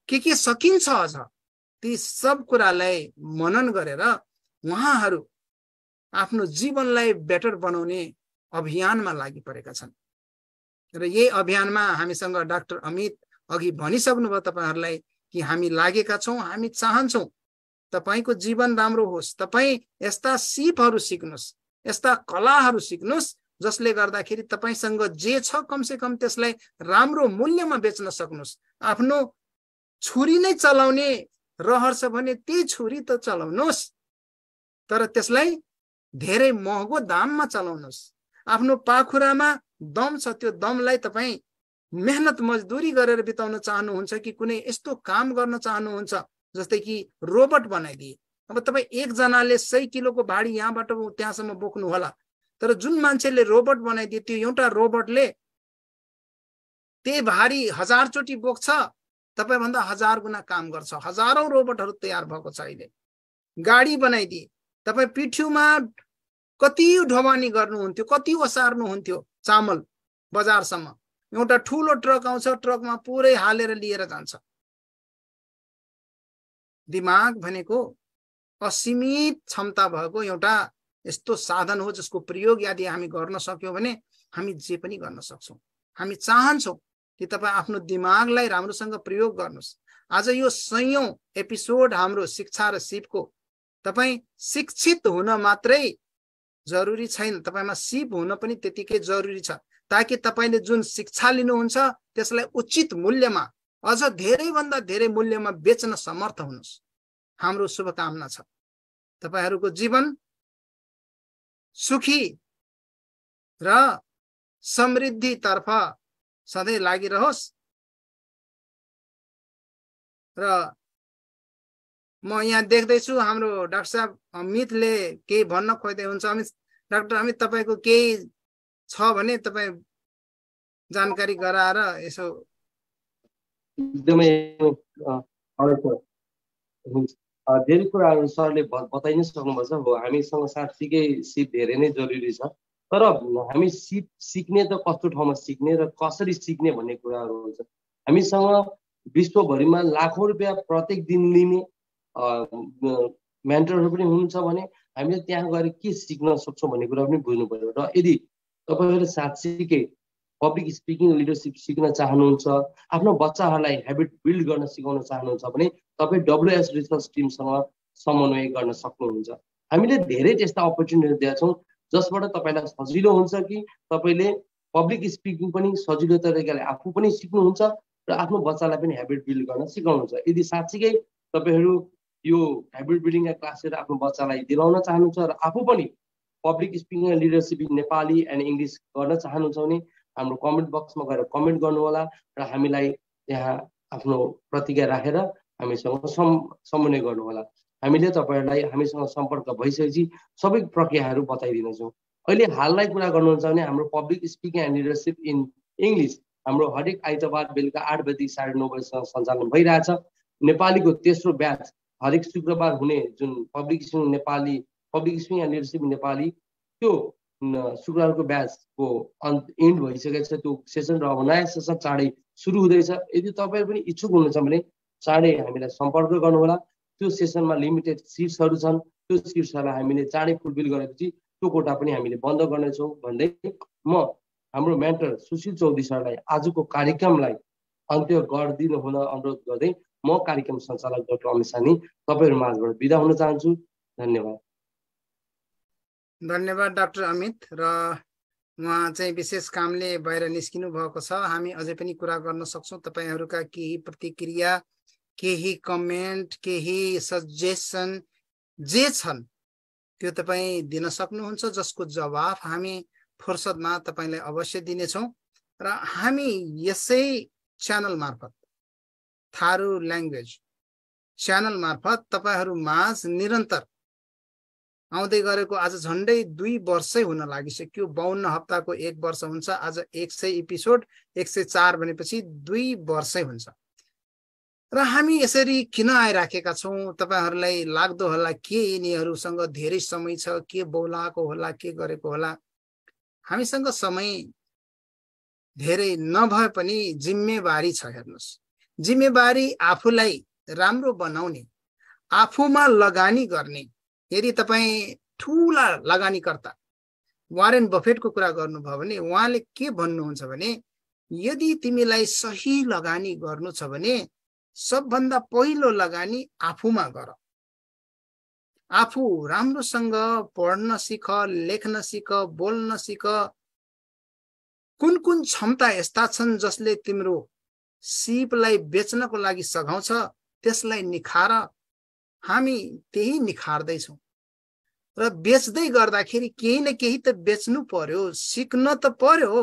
के के सकिन्छ अझ ती सब कुरालाई मनन गरेर उहाँहरू आफ्नो जीवनलाई बेटर बनाउने अभियानमा लागि परेका छन् र यही अभियानमा हामीसँग डाक्टर अमित अघि भनिसक्नुभयो तपाईँहरूलाई कि हामी लागेका छौँ हामी चाहन्छौँ तपाईँको जीवन राम्रो होस् तपाईँ यस्ता सिपहरू सिक्नुहोस् यस्ता कलाहरू सिक्नुहोस् जसले गर्दाखेरि तपाईँसँग जे छ कमसे कम त्यसलाई राम्रो मूल्यमा बेच्न सक्नुहोस् आफ्नो छुरी नै चलाउने रहर छ भने त्यही छुरी त चलाउनुहोस् तर त्यसलाई धेरै महँगो दाममा चलाउनुहोस् आफ्नो पाखुरामा दम छ त्यो दमलाई तपाईँ मेहनत मजदुरी गरेर बिताउन चाहनुहुन्छ कि कुनै यस्तो काम गर्न चाहनुहुन्छ जस्तै कि रोबोट बनाइदिए अब तपाईँ एकजनाले सय किलोको भाडी यहाँबाट त्यहाँसम्म बोक्नु होला तर जुन मान्छेले रोबोट बनाइदियो त्यो एउटा रोबोटले त्यही भारी हजारचोटि बोक्छ तपाईँभन्दा हजार गुणा काम गर्छ हजारौँ रोबोटहरू तयार भएको छ अहिले गाडी बनाइदिए तपाईँ पिठ्यूमा कति ढवानी गर्नुहुन्थ्यो कति ओसार्नुहुन्थ्यो चामल बजारसम्म एउटा ठुलो ट्रक आउँछ ट्रकमा पुरै हालेर लिएर जान्छ दिमाग भनेको असीमित क्षमता भएको एउटा यस्तो साधन हो जसको प्रयोग यदि हामी गर्न सक्यौँ भने हामी जे पनि गर्न सक्छौँ हामी चाहन्छौँ कि तपाईँ आफ्नो दिमागलाई राम्रोसँग प्रयोग गर्नुहोस् आज यो सयौँ एपिसोड हाम्रो शिक्षा र सिपको तपाईँ शिक्षित हुन मात्रै जरुरी छैन तपाईँमा सिप हुन पनि त्यतिकै जरुरी छ ताकि तपाईँले जुन शिक्षा लिनुहुन्छ त्यसलाई उचित मूल्यमा अझ धेरैभन्दा धेरै मूल्यमा बेच्न समर्थ हुनुहोस् हाम्रो शुभकामना छ तपाईँहरूको जीवन सुखी र समृद्धितर्फ सधैँ लागिरहोस् र म यहाँ देख्दैछु हाम्रो डाक्टर साहब अमितले केही भन्न खोज्दै हुन्छ अमित डाक्टर अमित तपाईँको केही छ भने तपाईँ जानकारी गराएर यसो एकदमै हुन्छ धेरै कुराहरू सरले बताइ नै सक्नुपर्छ हो हामीसँग साँच्चीकै सिप धेरै नै जरुरी छ तर हामी सिप सिक्ने त कस्तो ठाउँमा सिक्ने र कसरी सिक्ने भन्ने कुराहरू हुन्छ हामीसँग विश्वभरिमा लाखौँ रुपियाँ प्रत्येक दिन लिने मेन्टरहरू पनि हुनुहुन्छ भने हामीले त्यहाँ गएर के सिक्न सक्छौँ भन्ने कुरा पनि बुझ्नु पऱ्यो र यदि तपाईँहरूले साँच्चीकै पब्लिक स्पिकिङ लिडरसिप सिक्न चाहनुहुन्छ आफ्नो बच्चाहरूलाई हेबिट बिल्ड गर्न सिकाउन चाहनुहुन्छ भने तपाईँ डब्लुएस रिसर्च टिमसँग समन्वय गर्न सक्नुहुन्छ हामीले धेरै त्यस्ता अपर्च्युनिटी दिएका छौँ जसबाट तपाईँलाई सजिलो हुन्छ कि तपाईँले पब्लिक स्पिकिङ पनि सजिलो तरिकाले आफू पनि सिक्नुहुन्छ र आफ्नो बच्चालाई पनि हेबिट बिल्ड गर्न सिकाउनुहुन्छ यदि साँच्चीकै तपाईँहरू यो हेबिट बिल्डिङका क्लासहरू आफ्नो बच्चालाई दिलाउन चाहनुहुन्छ र आफू पनि public speaking leadership Nepali and English गर्न चाहनुहुन्छ भने हाम्रो कमेन्ट बक्समा गएर कमेन्ट गर्नुहोला र हामीलाई त्यहाँ आफ्नो प्रतिज्ञा राखेर हामीसँग सम् समन्वय गर्नुहोला हामीले तपाईँहरूलाई हामीसँग सम्पर्क भइसकेपछि सबै प्रक्रियाहरू बताइदिनेछौँ अहिले हाललाई कुरा गर्नुहुन्छ भने हाम्रो public speaking and leadership in English हाम्रो हरेक आइतबार बेलुका आठ बजी साढे नौ बजीसम्म सञ्चालन भइरहेछ नेपालीको तेस्रो ब्याच हरेक शुक्रबार हुने जुन public speaking Nepali public speaking and leadership Nepali त्यो शुक्रबारको ब्याचको अन्त इन्ड भइसकेको छ त्यो सेसन र अब नयाँ सेसन चाँडै सुरु हुँदैछ यदि तपाईँहरू पनि इच्छुक हुनुहुन्छ भने चाँडै हामीलाई सम्पर्क गर्नुहोला त्यो सेसनमा लिमिटेड सिट्सहरू छन् त्यो सिट्सहरूलाई हामीले चाँडै फुलफिल गरेपछि त्यो कोटा पनि हामीले बन्द गर्नेछौँ भन्दै म हाम्रो मेन्टर सुशील चौधरी सरलाई आजको कार्यक्रमलाई अन्त्य गरिदिनु हुन अनुरोध गर्दै म कार्यक्रम सञ्चालक डक्टर अमित सानी तपाईँहरू माझबाट बिदा हुन चाहन्छु धन्यवाद धन्यवाद डाक्टर अमित र उहाँ चाहिँ विशेष कामले बाहिर निस्किनु भएको छ हामी अझै पनि कुरा गर्न सक्छौँ तपाईँहरूका केही प्रतिक्रिया केही कमेन्ट केही सजेसन जे छन् त्यो तपाईँ दिन सक्नुहुन्छ जसको जवाफ हामी फुर्सदमा तपाईँलाई अवश्य दिनेछौँ र हामी यसै च्यानल मार्फत थारू ल्याङ्ग्वेज च्यानल मार्फत तपाईँहरू माझ निरन्तर आउँदै गरेको आज झन्डै दुई वर्षै हुन लागिसक्यो बाहन्न हप्ताको एक वर्ष हुन्छ आज एक सय एपिसोड एक सय चार भनेपछि दुई वर्षै हुन्छ र हामी यसरी किन आइराखेका छौँ तपाईँहरूलाई लाग्दो होला के यिनीहरूसँग धेरै समय छ के बौलाएको होला के गरेको होला हामीसँग समय धेरै नभए पनि जिम्मेवारी छ हेर्नुहोस् जिम्मेवारी आफूलाई राम्रो बनाउने आफूमा लगानी गर्ने यदि तपाईँ ठुला लगानीकर्ता वारेन बफेटको कुरा गर्नुभयो भने उहाँले के भन्नुहुन्छ भने यदि तिमीलाई सही लगानी गर्नु छ भने सबभन्दा पहिलो लगानी आफूमा गर आफू राम्रोसँग पढ्न सिक लेख्न सिक बोल्न सिक कुन कुन क्षमता यस्ता छन् जसले तिम्रो सिपलाई बेच्नको लागि सघाउँछ त्यसलाई निखार हामी त्यही निखार्दैछौँ र बेच्दै गर्दाखेरि केही न केही त बेच्नु पर्यो सिक्न त पर्यो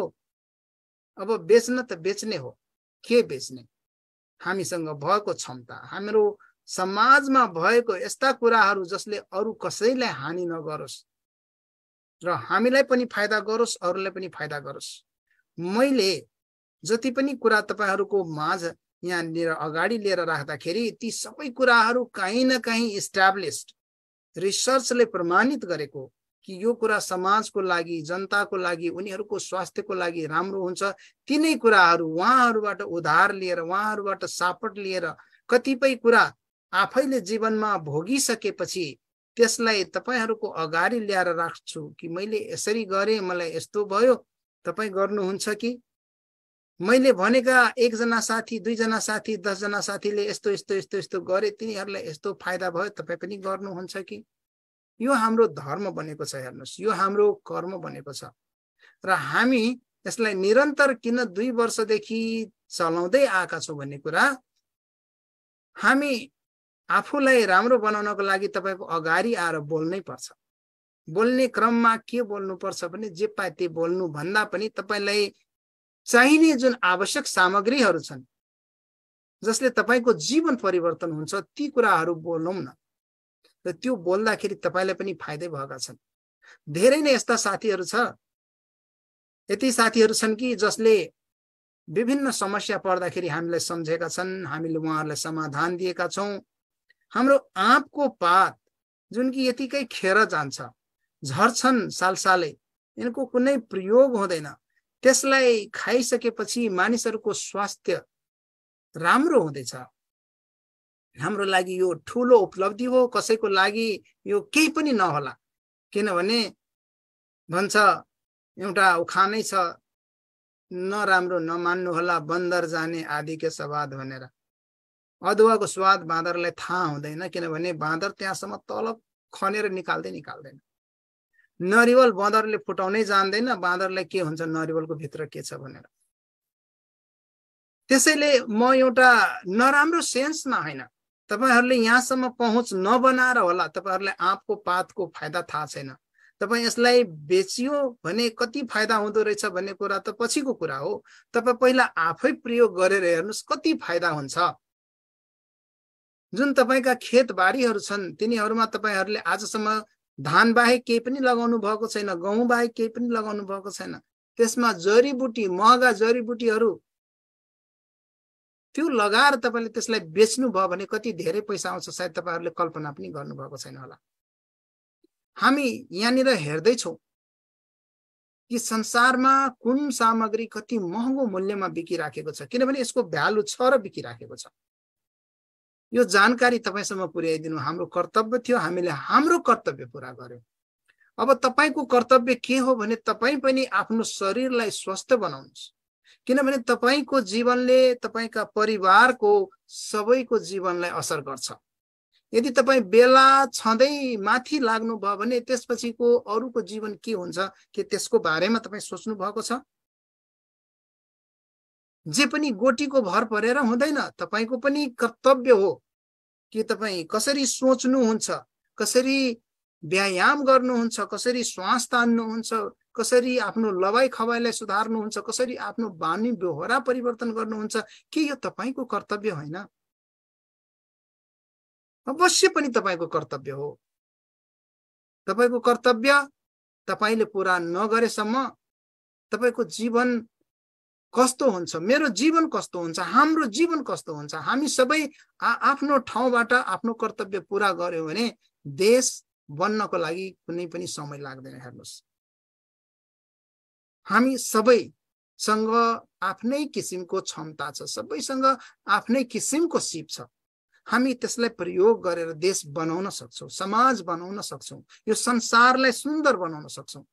अब बेच्न त बेच्ने हो के बेच्ने हामीसँग भएको क्षमता हाम्रो समाजमा भएको यस्ता कुराहरू जसले अरू कसैलाई हानि नगरोस् र हामीलाई पनि फाइदा गरोस् अरूलाई पनि फाइदा गरोस् मैले जति पनि कुरा तपाईँहरूको माझ यहाँनिर अगाडि लिएर राख्दाखेरि ती सबै कुराहरू काहीँ न काहीँ इस्ट्याब्लिस्ड रिसर्चले प्रमाणित गरेको कि यो कुरा समाजको लागि जनताको लागि उनीहरूको स्वास्थ्यको लागि राम्रो हुन्छ तिनै कुराहरू उहाँहरूबाट उधार लिएर उहाँहरूबाट सापट लिएर कतिपय कुरा आफैले जीवनमा भोगिसकेपछि त्यसलाई तपाईँहरूको अगाडि ल्याएर राख्छु कि मैले यसरी गरेँ मलाई यस्तो भयो तपाईँ गर्नुहुन्छ कि मैले भनेका एकजना साथी दुईजना साथी दसजना साथीले यस्तो यस्तो यस्तो यस्तो गरे तिनीहरूलाई यस्तो फाइदा भयो तपाईँ पनि गर्नुहुन्छ कि यो हाम्रो धर्म बनेको छ हेर्नुहोस् यो हाम्रो कर्म बनेको छ र हामी यसलाई निरन्तर किन दुई वर्षदेखि चलाउँदै आएका छौँ भन्ने कुरा हामी आफूलाई राम्रो बनाउनको लागि तपाईँको अगाडि आएर बोल्नै पर्छ बोल्ने क्रममा के बोल्नुपर्छ भने जे पाए त्यही बोल्नुभन्दा पनि तपाईँलाई चाहिने जुन आवश्यक सामग्रीहरू छन् जसले तपाईँको जीवन परिवर्तन हुन्छ ती कुराहरू बोलौँ न र त्यो बोल्दाखेरि तपाईँलाई पनि फाइदै भएका छन् धेरै नै यस्ता साथीहरू छ यति साथीहरू छन् कि जसले विभिन्न समस्या पर्दाखेरि हामीलाई सम्झेका छन् हामीले उहाँहरूलाई समाधान दिएका छौँ हाम्रो आँपको पात जुन कि यतिकै खेर जान्छ झर्छन् सालसालै यिनको कुनै प्रयोग हुँदैन त्यसलाई खाइसकेपछि मानिसहरूको स्वास्थ्य राम्रो हुँदैछ हाम्रो लागि यो ठुलो उपलब्धि हो कसैको लागि यो केही पनि नहोला किनभने भन्छ एउटा उखानै छ नराम्रो होला बन्दर जाने आदिकै सवाद भनेर अदुवाको स्वाद बाँदरलाई थाहा हुँदैन किनभने बाँदर त्यहाँसम्म तलब खनेर निकाल्दै निकाल्दैन नरिवल बँदरले फुटाउनै जान्दैन बाँदरलाई के हुन्छ नरिवलको भित्र के छ भनेर त्यसैले म एउटा नराम्रो सेन्समा होइन तपाईँहरूले यहाँसम्म पहुँच नबनाएर होला तपाईँहरूलाई आँपको पातको फाइदा थाहा छैन तपाईँ यसलाई बेचियो भने कति फाइदा हुँदो रहेछ भन्ने कुरा त पछिको कुरा हो तपाईँ पहिला आफै प्रयोग गरेर हेर्नुहोस् कति फाइदा हुन्छ जुन तपाईँका खेतबारीहरू छन् तिनीहरूमा तपाईँहरूले आजसम्म धान बाहेक केही पनि लगाउनु भएको छैन गहुँ बाहेक केही पनि लगाउनु भएको छैन त्यसमा जडीबुटी महँगा जडीबुटीहरू त्यो लगाएर तपाईँले त्यसलाई बेच्नु भयो भने कति धेरै पैसा आउँछ सायद तपाईँहरूले कल्पना पनि गर्नुभएको छैन होला हामी यहाँनिर हेर्दैछौँ कि संसारमा कुन सामग्री कति महँगो मूल्यमा बिकिराखेको छ किनभने यसको भ्यालु छ र बिकिराखेको छ यो जानकारी तपाईँसम्म पुर्याइदिनु हाम्रो कर्तव्य थियो हामीले हाम्रो कर्तव्य पुरा गर्यौँ अब तपाईँको कर्तव्य के हो भने तपाईँ पनि आफ्नो शरीरलाई स्वस्थ बनाउनुहोस् किनभने तपाईँको जीवनले तपाईँका परिवारको सबैको जीवनलाई असर गर्छ यदि तपाईँ बेला छँदै माथि लाग्नुभयो भने त्यसपछिको अरूको जीवन के हुन्छ के त्यसको बारेमा तपाईँ सोच्नु भएको छ जे पनि गोटीको भर परेर हुँदैन तपाईँको पनि कर्तव्य हो कि तपाईँ कसरी सोच्नुहुन्छ कसरी व्यायाम गर्नुहुन्छ कसरी श्वास तान्नुहुन्छ कसरी आफ्नो लवाई खवाईलाई सुधार्नुहुन्छ कसरी आफ्नो बानी बेहोरा परिवर्तन गर्नुहुन्छ के यो तपाईँको कर्तव्य होइन अवश्य पनि तपाईँको कर्तव्य हो तपाईँको कर्तव्य तपाईँले पुरा नगरेसम्म तपाईँको जीवन कस्तो हुन्छ मेरो जीवन कस्तो हुन्छ हाम्रो जीवन कस्तो हुन्छ हामी सबै आफ्नो ठाउँबाट आफ्नो कर्तव्य पुरा गर्यो भने देश बन्नको लागि कुनै पनि समय लाग्दैन हेर्नुहोस् हामी सबैसँग आफ्नै किसिमको क्षमता छ सबैसँग आफ्नै किसिमको सिप छ हामी त्यसलाई प्रयोग गरेर देश बनाउन सक्छौँ समाज बनाउन सक्छौँ यो संसारलाई सुन्दर बनाउन सक्छौँ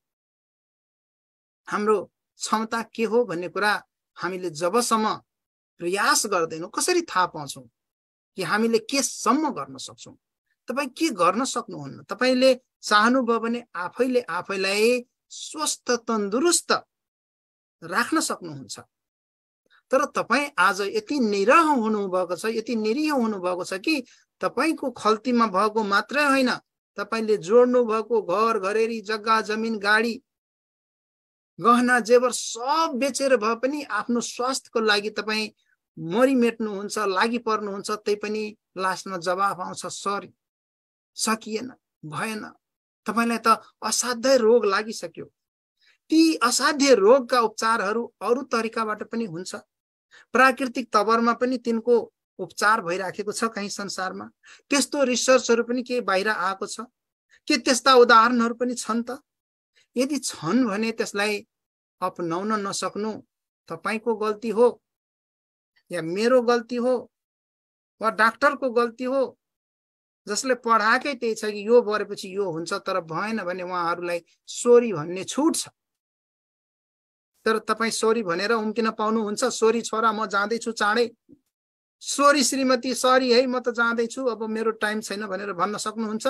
हाम्रो क्षमता के हो भन्ने कुरा हामीले जबसम्म प्रयास गर्दैनौँ कसरी थाहा पाउँछौँ कि हामीले केसम्म गर्न सक्छौँ तपाईँ के गर्न सक्नुहुन्न तपाईँले चाहनुभयो भने आफैले आफैलाई स्वस्थ तन्दुरुस्त राख्न सक्नुहुन्छ तर तपाईँ आज यति निरह हुनुभएको छ यति निरीह हुनुभएको छ कि तपाईँको खल्तीमा भएको मात्रै होइन तपाईँले जोड्नु भएको घर घरेरी जग्गा जमिन गाडी गहना जेवर सब बेचेर भए पनि आफ्नो स्वास्थ्यको लागि तपाईँ मरिमेट्नुहुन्छ लागि पर्नुहुन्छ त्यही पनि लास्टमा जवाफ आउँछ सरी सकिएन भएन तपाईँलाई त असाध्यै रोग लागिसक्यो ती असाध्य रोगका उपचारहरू अरू तरिकाबाट पनि हुन्छ प्राकृतिक तवरमा पनि तिनको उपचार भइराखेको छ कहीँ संसारमा त्यस्तो रिसर्चहरू पनि के बाहिर आएको छ के त्यस्ता उदाहरणहरू पनि छन् त यदि छन् भने त्यसलाई अपनाउन नसक्नु तपाईँको गल्ती हो या मेरो गल्ती हो वा डाक्टरको गल्ती हो जसले पढाएकै त्यही छ कि यो गरेपछि यो हुन्छ तर भएन भने उहाँहरूलाई सोरी भन्ने छुट छ तर तपाईँ सोरी भनेर उम्किन पाउनुहुन्छ सोरी छोरा म जाँदैछु चाँडै सोरी श्रीमती सरी है म त जाँदैछु अब मेरो टाइम छैन भनेर भन्न सक्नुहुन्छ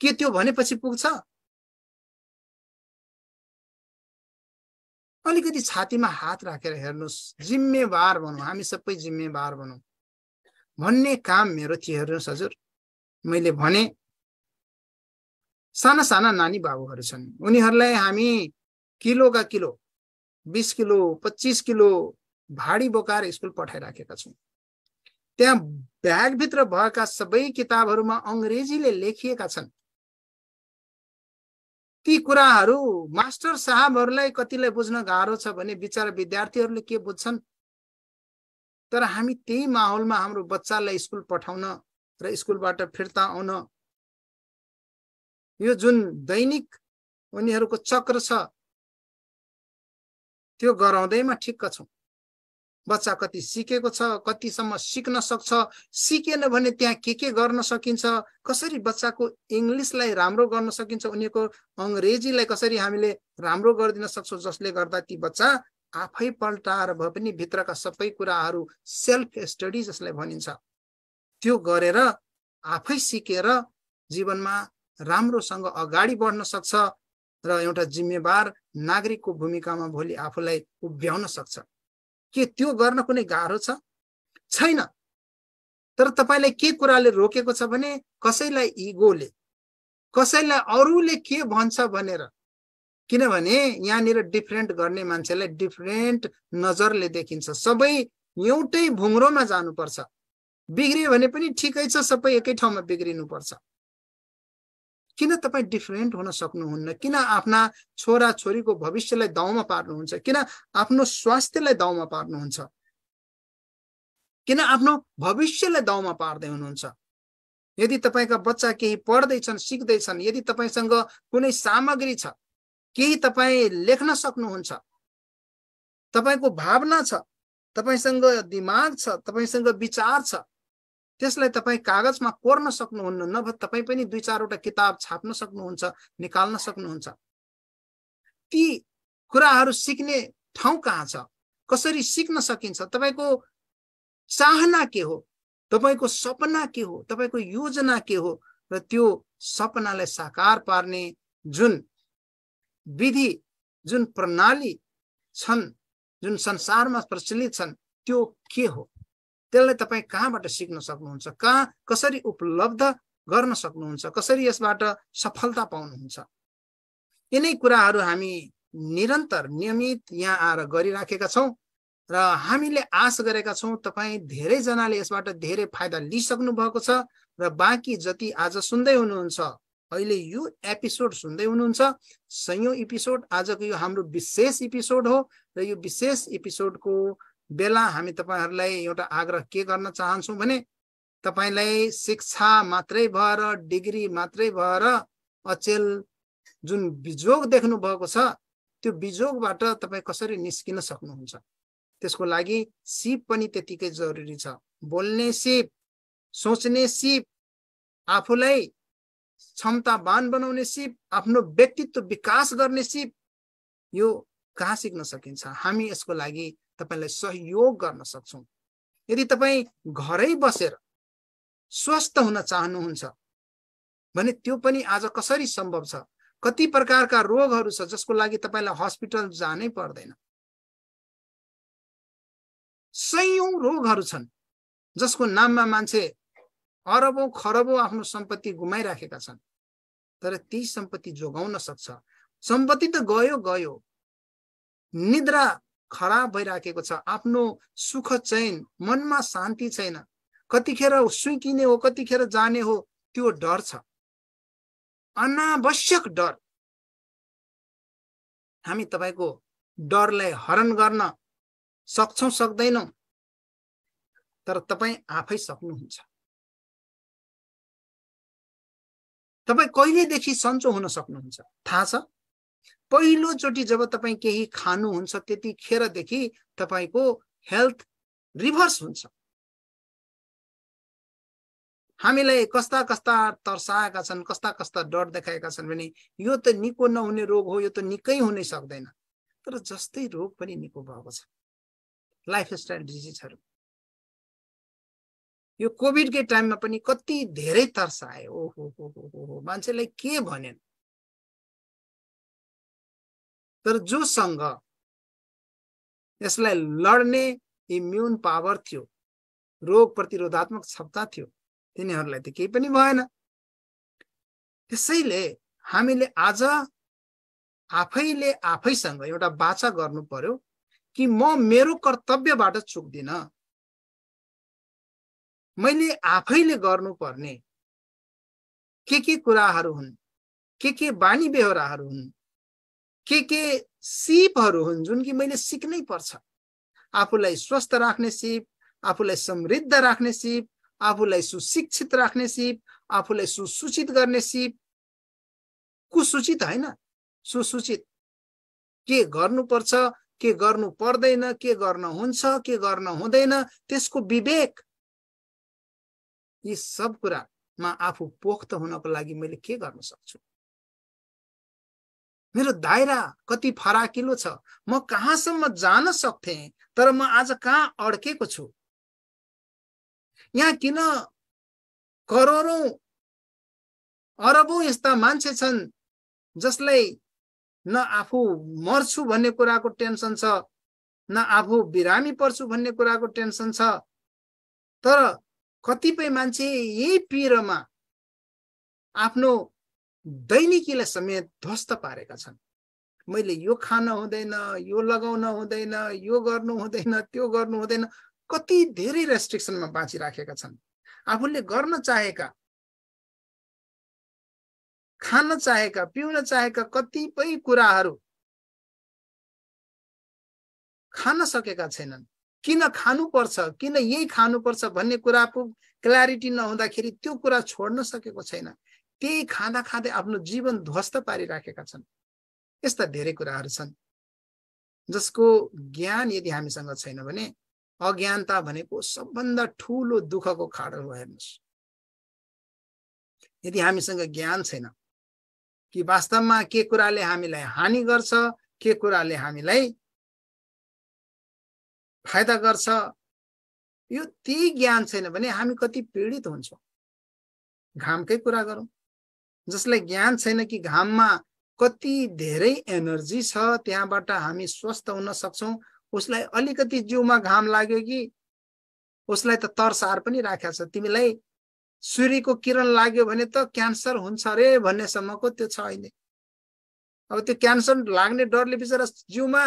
के त्यो भनेपछि पुग्छ अलिकति छातीमा हात राखेर हेर्नुहोस् जिम्मेवार भनौँ हामी सबै जिम्मेवार भनौँ भन्ने काम मेरो थियो हेर्नुहोस् हजुर मैले भने साना साना नानी बाबुहरू छन् उनीहरूलाई हामी किलोका किलो बिस किलो पच्चिस किलो भाडी बोकाएर स्कुल पठाइराखेका छौँ त्यहाँ ब्यागभित्र भएका सबै किताबहरूमा अङ्ग्रेजीले लेखिएका छन् ती कुराहरू मास्टर साहबहरूलाई कतिलाई बुझ्न गाह्रो छ भने बिचरा विद्यार्थीहरूले के बुझ्छन् तर हामी त्यही माहौलमा हाम्रो बच्चालाई स्कुल पठाउन र स्कुलबाट फिर्ता आउन यो जुन दैनिक उनीहरूको चक्र छ त्यो गराउँदैमा ठिक्क छौँ बच्चा कति सिकेको छ कतिसम्म सिक्न सक्छ सिकेन भने त्यहाँ के के गर्न सकिन्छ कसरी बच्चाको इङ्ग्लिसलाई राम्रो गर्न सकिन्छ उनीहरूको अङ्ग्रेजीलाई कसरी हामीले राम्रो गरिदिन सक्छौँ जसले गर्दा ती बच्चा आफै पल्टाएर भए पनि भित्रका सबै कुराहरू सेल्फ स्टडी जसलाई भनिन्छ त्यो गरेर आफै सिकेर जीवनमा राम्रोसँग अगाडि बढ्न सक्छ र एउटा जिम्मेवार नागरिकको भूमिकामा भोलि आफूलाई उभ्याउन सक्छ के त्यो गर्न कुनै गाह्रो छ छैन तर तपाईँलाई के कुराले रोकेको छ भने कसैलाई इगोले कसैलाई अरूले के भन्छ भनेर किनभने यहाँनिर डिफ्रेन्ट गर्ने मान्छेलाई डिफ्रेन्ट नजरले देखिन्छ सबै एउटै भुङ्रोमा जानुपर्छ बिग्रियो भने पनि ठिकै छ सबै एकै ठाउँमा बिग्रिनुपर्छ किन तपाईँ डिफ्रेन्ट हुन सक्नुहुन्न किन आफ्ना छोरा छोरीको भविष्यलाई दाउमा पार्नुहुन्छ किन आफ्नो स्वास्थ्यलाई दाउमा पार्नुहुन्छ किन आफ्नो भविष्यलाई दाउमा पार्दै हुनुहुन्छ यदि तपाईँका बच्चा केही पढ्दैछन् सिक्दैछन् यदि तपाईँसँग कुनै सामग्री छ केही तपाईँ लेख्न सक्नुहुन्छ तपाईँको भावना छ तपाईँसँग दिमाग छ तपाईँसँग विचार छ त्यसलाई तपाईँ कागजमा कोर्न सक्नुहुन्न नभए तपाईँ पनि दुई चारवटा किताब छाप्न सक्नुहुन्छ निकाल्न सक्नुहुन्छ ती कुराहरू सिक्ने ठाउँ कहाँ छ कसरी सिक्न सकिन्छ तपाईँको चाहना के हो तपाईँको सपना के हो तपाईँको योजना के हो र त्यो सपनालाई साकार पार्ने जुन विधि जुन प्रणाली छन् जुन संसारमा प्रचलित छन् त्यो के हो त्यसलाई तपाईँ कहाँबाट सिक्न सक्नुहुन्छ कहाँ कसरी उपलब्ध गर्न सक्नुहुन्छ कसरी यसबाट सफलता पाउनुहुन्छ यिनै कुराहरू हामी निरन्तर नियमित यहाँ आएर गरिराखेका छौँ र हामीले आश गरेका छौँ तपाईँ धेरैजनाले यसबाट धेरै फाइदा लिइसक्नु भएको छ र बाँकी जति आज सुन्दै हुनुहुन्छ अहिले यो एपिसोड सुन्दै हुनुहुन्छ सयौँ एपिसोड आजको यो हाम्रो विशेष एपिसोड हो र यो विशेष एपिसोडको बेला हामी तपाईँहरूलाई एउटा आग्रह के गर्न चाहन्छौँ भने तपाईँलाई शिक्षा मात्रै भएर डिग्री मात्रै भएर अचेल जुन बिजोग देख्नु भएको छ त्यो बिजोगबाट तपाईँ कसरी निस्किन सक्नुहुन्छ त्यसको लागि सिप पनि त्यतिकै जरुरी छ बोल्ने सिप सोच्ने सिप आफूलाई क्षमतावान बनाउने सिप आफ्नो व्यक्तित्व विकास गर्ने सिप यो कहाँ सिक्न सकिन्छ हामी यसको लागि तपाईँलाई सहयोग गर्न सक्छौँ यदि तपाईँ घरै बसेर स्वस्थ हुन चाहनुहुन्छ भने त्यो पनि आज कसरी सम्भव छ कति प्रकारका रोगहरू छ जसको लागि तपाईँलाई हस्पिटल जानै पर्दैन सयौँ रोगहरू छन् जसको नाममा मान्छे अरबौँ खरबौँ आफ्नो सम्पत्ति गुमाइराखेका छन् तर ती सम्पत्ति जोगाउन सक्छ सम्पत्ति त गयो गयो निद्रा खराब भइराखेको छ आफ्नो सुख चैन, मनमा शान्ति छैन कतिखेर सुकिने हो कतिखेर जाने हो त्यो डर छ अनावश्यक डर हामी तपाईँको डरलाई हरण गर्न सक्छौँ सक्दैनौँ तर तपाईँ आफै सक्नुहुन्छ तपाईँ कहिलेदेखि सन्चो हुन सक्नुहुन्छ थाहा छ पहिलोचोटि जब तपाईँ केही खानुहुन्छ त्यतिखेरदेखि तपाईँको हेल्थ रिभर्स हुन्छ हामीलाई कस्ता कस्ता तर्साएका छन् कस्ता कस्ता डर देखाएका छन् भने यो त निको नहुने रोग हो यो त निकै हुनै सक्दैन तर जस्तै रोग पनि निको भएको छ लाइफस्टाइल डिजिजहरू यो कोभिडकै टाइममा पनि कति धेरै तर्स आयो ओहो हो हो मान्छेलाई के भनेन तर जोसँग यसलाई लड्ने इम्युन पावर थियो रोग प्रतिरोधात्मक क्षमता थियो तिनीहरूलाई त केही पनि भएन त्यसैले हामीले आज आफैले आफैसँग एउटा बाचा गर्नु पर्यो कि म मेरो कर्तव्यबाट चुक्दिन मैले आफैले गर्नुपर्ने के के कुराहरू हुन् के के बानी बेहोराहरू हुन् के के सिपहरू हुन् जुन कि मैले सिक्नै पर्छ आफूलाई स्वस्थ राख्ने सिप आफूलाई समृद्ध राख्ने सिप आफूलाई सुशिक्षित राख्ने सिप आफूलाई सुसूचित गर्ने सिप कुसूचित होइन सुसूचित के गर्नुपर्छ के गर्नु पर्दैन के गर्न हुन्छ के गर्न हुँदैन त्यसको विवेक यी सब कुरामा आफू पोख्त हुनको लागि मैले के गर्न सक्छु मेरो दायरा कति फराकिलो छ म कहाँसम्म जान सक्थेँ तर म आज कहाँ अड्केको छु यहाँ किन करोडौँ अरबौँ यस्ता मान्छे छन् जसलाई न आफू मर्छु भन्ने कुराको टेन्सन छ न आफू बिरामी पर्छु भन्ने कुराको टेन्सन छ तर कतिपय मान्छे यही पिरमा आफ्नो दैनिकीलाई समेत ध्वस्त पारेका छन् मैले यो खान हुँदैन यो लगाउन हुँदैन यो गर्नु हुँदैन त्यो गर्नु हुँदैन कति धेरै रेस्ट्रिक्सनमा बाँचिराखेका छन् आफूले गर्न चाहेका खान चाहेका पिउन चाहेका कतिपय कुराहरू खान सकेका छैनन् किन खानुपर्छ किन यही खानुपर्छ भन्ने कुरा पो क्ल्यारिटी नहुँदाखेरि त्यो कुरा छोड्न सकेको छैन त्यही खाँदा खाँदै आफ्नो जीवन ध्वस्त पारिराखेका छन् यस्ता धेरै कुराहरू छन् जसको ज्ञान यदि हामीसँग छैन भने अज्ञानता भनेको सबभन्दा ठुलो दुःखको खाडो हो हेर्नुहोस् यदि हामीसँग ज्ञान छैन कि वास्तवमा के कुराले हामीलाई हानि गर्छ के कुराले हामीलाई फाइदा गर्छ यो त्यही ज्ञान छैन भने हामी कति पीडित हुन्छौँ घामकै कुरा गरौँ जसलाई ज्ञान छैन कि घाममा कति धेरै एनर्जी छ त्यहाँबाट हामी स्वस्थ हुन सक्छौँ उसलाई अलिकति जिउमा घाम लाग्यो कि उसलाई त तरसार पनि राखेको छ तिमीलाई सूर्यको किरण लाग्यो भने त क्यान्सर हुन्छ अरे भन्नेसम्मको त्यो छ अहिले अब त्यो क्यान्सर लाग्ने डरले बिचरा जिउमा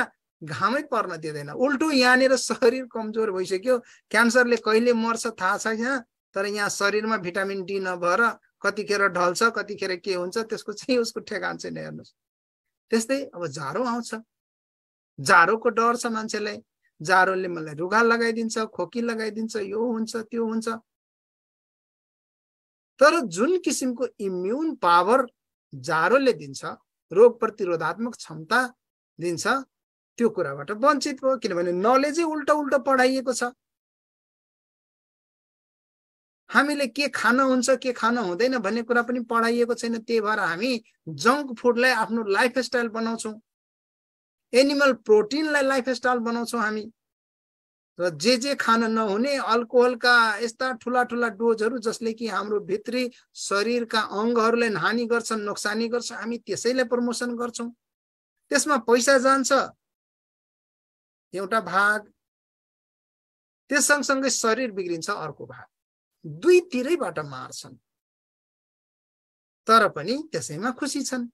घामै पर्न दिँदैन उल्टो यहाँनिर शरीर कमजोर भइसक्यो क्यान्सरले कहिले मर्छ थाहा छ यहाँ तर यहाँ शरीरमा भिटामिन डी नभएर कतिखेर ढल्छ कतिखेर के हुन्छ त्यसको चाहिँ उसको ठेगान चाहिँ हेर्नुहोस् त्यस्तै अब जाडो आउँछ जाडोको डर छ मान्छेलाई जाडोले मलाई रुगा लगाइदिन्छ खोकी लगाइदिन्छ यो हुन्छ त्यो हुन्छ तर जुन किसिमको इम्युन पावर जाडोले दिन्छ रोग प्रतिरोधात्मक क्षमता दिन्छ त्यो कुराबाट वञ्चित भयो किनभने नलेजै उल्टा उल्टो पढाइएको छ हामीले के खान हुन्छ के खान हुँदैन भन्ने कुरा पनि पढाइएको छैन त्यही भएर हामी जङ्क फुडलाई आफ्नो लाइफस्टाइल बनाउँछौँ एनिमल प्रोटिनलाई लाइफस्टाइल बनाउँछौँ हामी र जे जे खान नहुने अल्कोहलका यस्ता ठुला ठुला डोजहरू जसले कि हाम्रो भित्री शरीरका अङ्गहरूलाई हानि गर्छन् नोक्सानी गर्छ हामी त्यसैलाई प्रमोसन गर्छौँ त्यसमा पैसा जान्छ एउटा भाग त्यस सँगसँगै शरीर बिग्रिन्छ अर्को भाग दुईतिरैबाट मार्छन् तर पनि त्यसैमा खुसी छन्